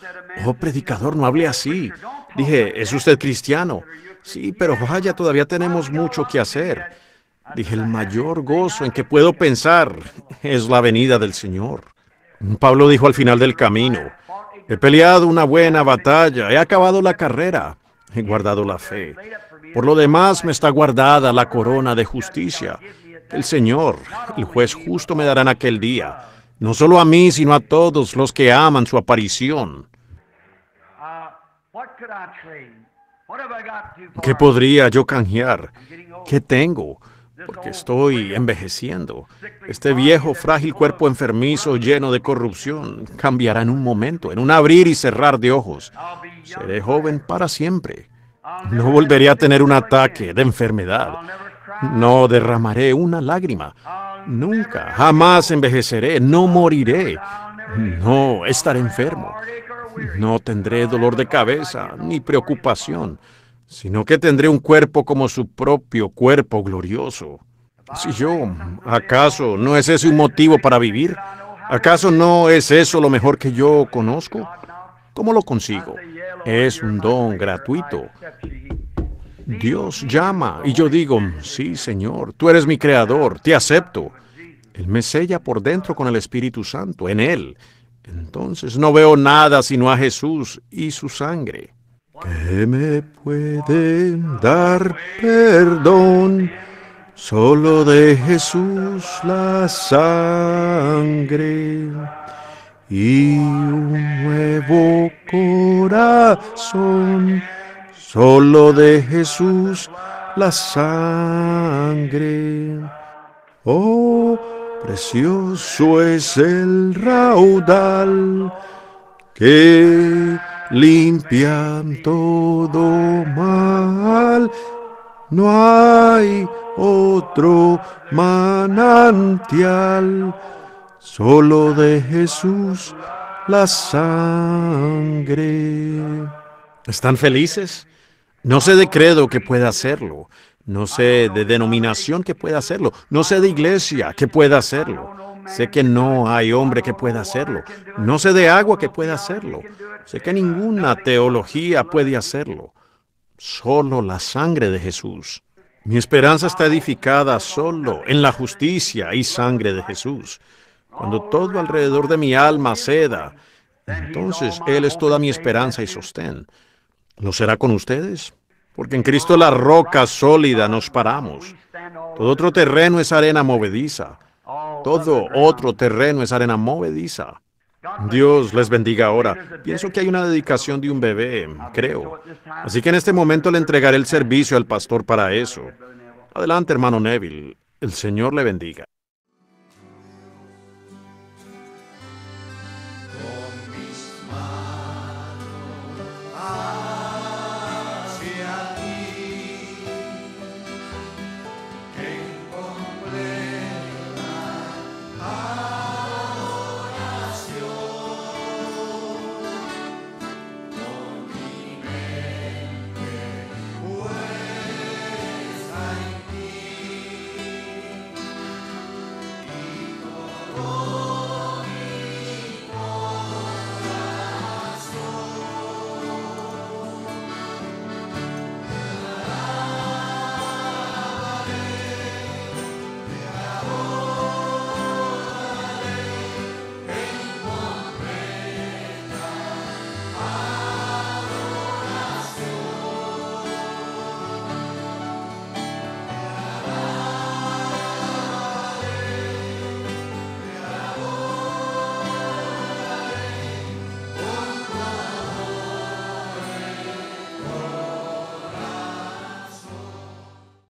A: oh predicador, no hable así. Dije, ¿es usted cristiano? Sí, pero vaya, todavía tenemos mucho que hacer. Dije, el mayor gozo en que puedo pensar es la venida del Señor. Pablo dijo al final del camino, he peleado una buena batalla, he acabado la carrera, he guardado la fe. Por lo demás me está guardada la corona de justicia. El Señor, el juez justo, me dará en aquel día, no solo a mí, sino a todos los que aman su aparición. Ah, ¿Qué podría yo canjear? ¿Qué tengo? Porque estoy envejeciendo. Este viejo, frágil cuerpo enfermizo, lleno de corrupción, cambiará en un momento, en un abrir y cerrar de ojos. Seré joven para siempre. No volveré a tener un ataque de enfermedad. No derramaré una lágrima. Nunca, jamás envejeceré. No moriré. No estaré enfermo. No tendré dolor de cabeza ni preocupación, sino que tendré un cuerpo como su propio cuerpo glorioso. Si yo, ¿acaso no es ese un motivo para vivir? ¿Acaso no es eso lo mejor que yo conozco? ¿Cómo lo consigo? Es un don gratuito. Dios llama y yo digo, sí Señor, tú eres mi creador, te acepto. Él me sella por dentro con el Espíritu Santo, en Él. Entonces no veo nada sino a Jesús y su sangre.
B: Que me pueden dar perdón? Solo de Jesús la sangre y un nuevo corazón. Solo de Jesús la sangre. Oh, Precioso es el raudal que limpia todo mal. No hay otro manantial, solo de Jesús la sangre.
A: ¿Están felices? No sé de credo que pueda hacerlo, no sé de denominación que pueda hacerlo. No sé de iglesia que pueda hacerlo. Sé que no hay hombre que pueda hacerlo. No sé de agua que pueda hacerlo. Sé que ninguna teología puede hacerlo. Solo la sangre de Jesús. Mi esperanza está edificada solo en la justicia y sangre de Jesús. Cuando todo alrededor de mi alma ceda, entonces Él es toda mi esperanza y sostén. ¿No será con ustedes? porque en Cristo la roca sólida nos paramos. Todo otro terreno es arena movediza. Todo otro terreno es arena movediza. Dios les bendiga ahora. Pienso que hay una dedicación de un bebé, creo. Así que en este momento le entregaré el servicio al pastor para eso. Adelante, hermano Neville. El Señor le bendiga.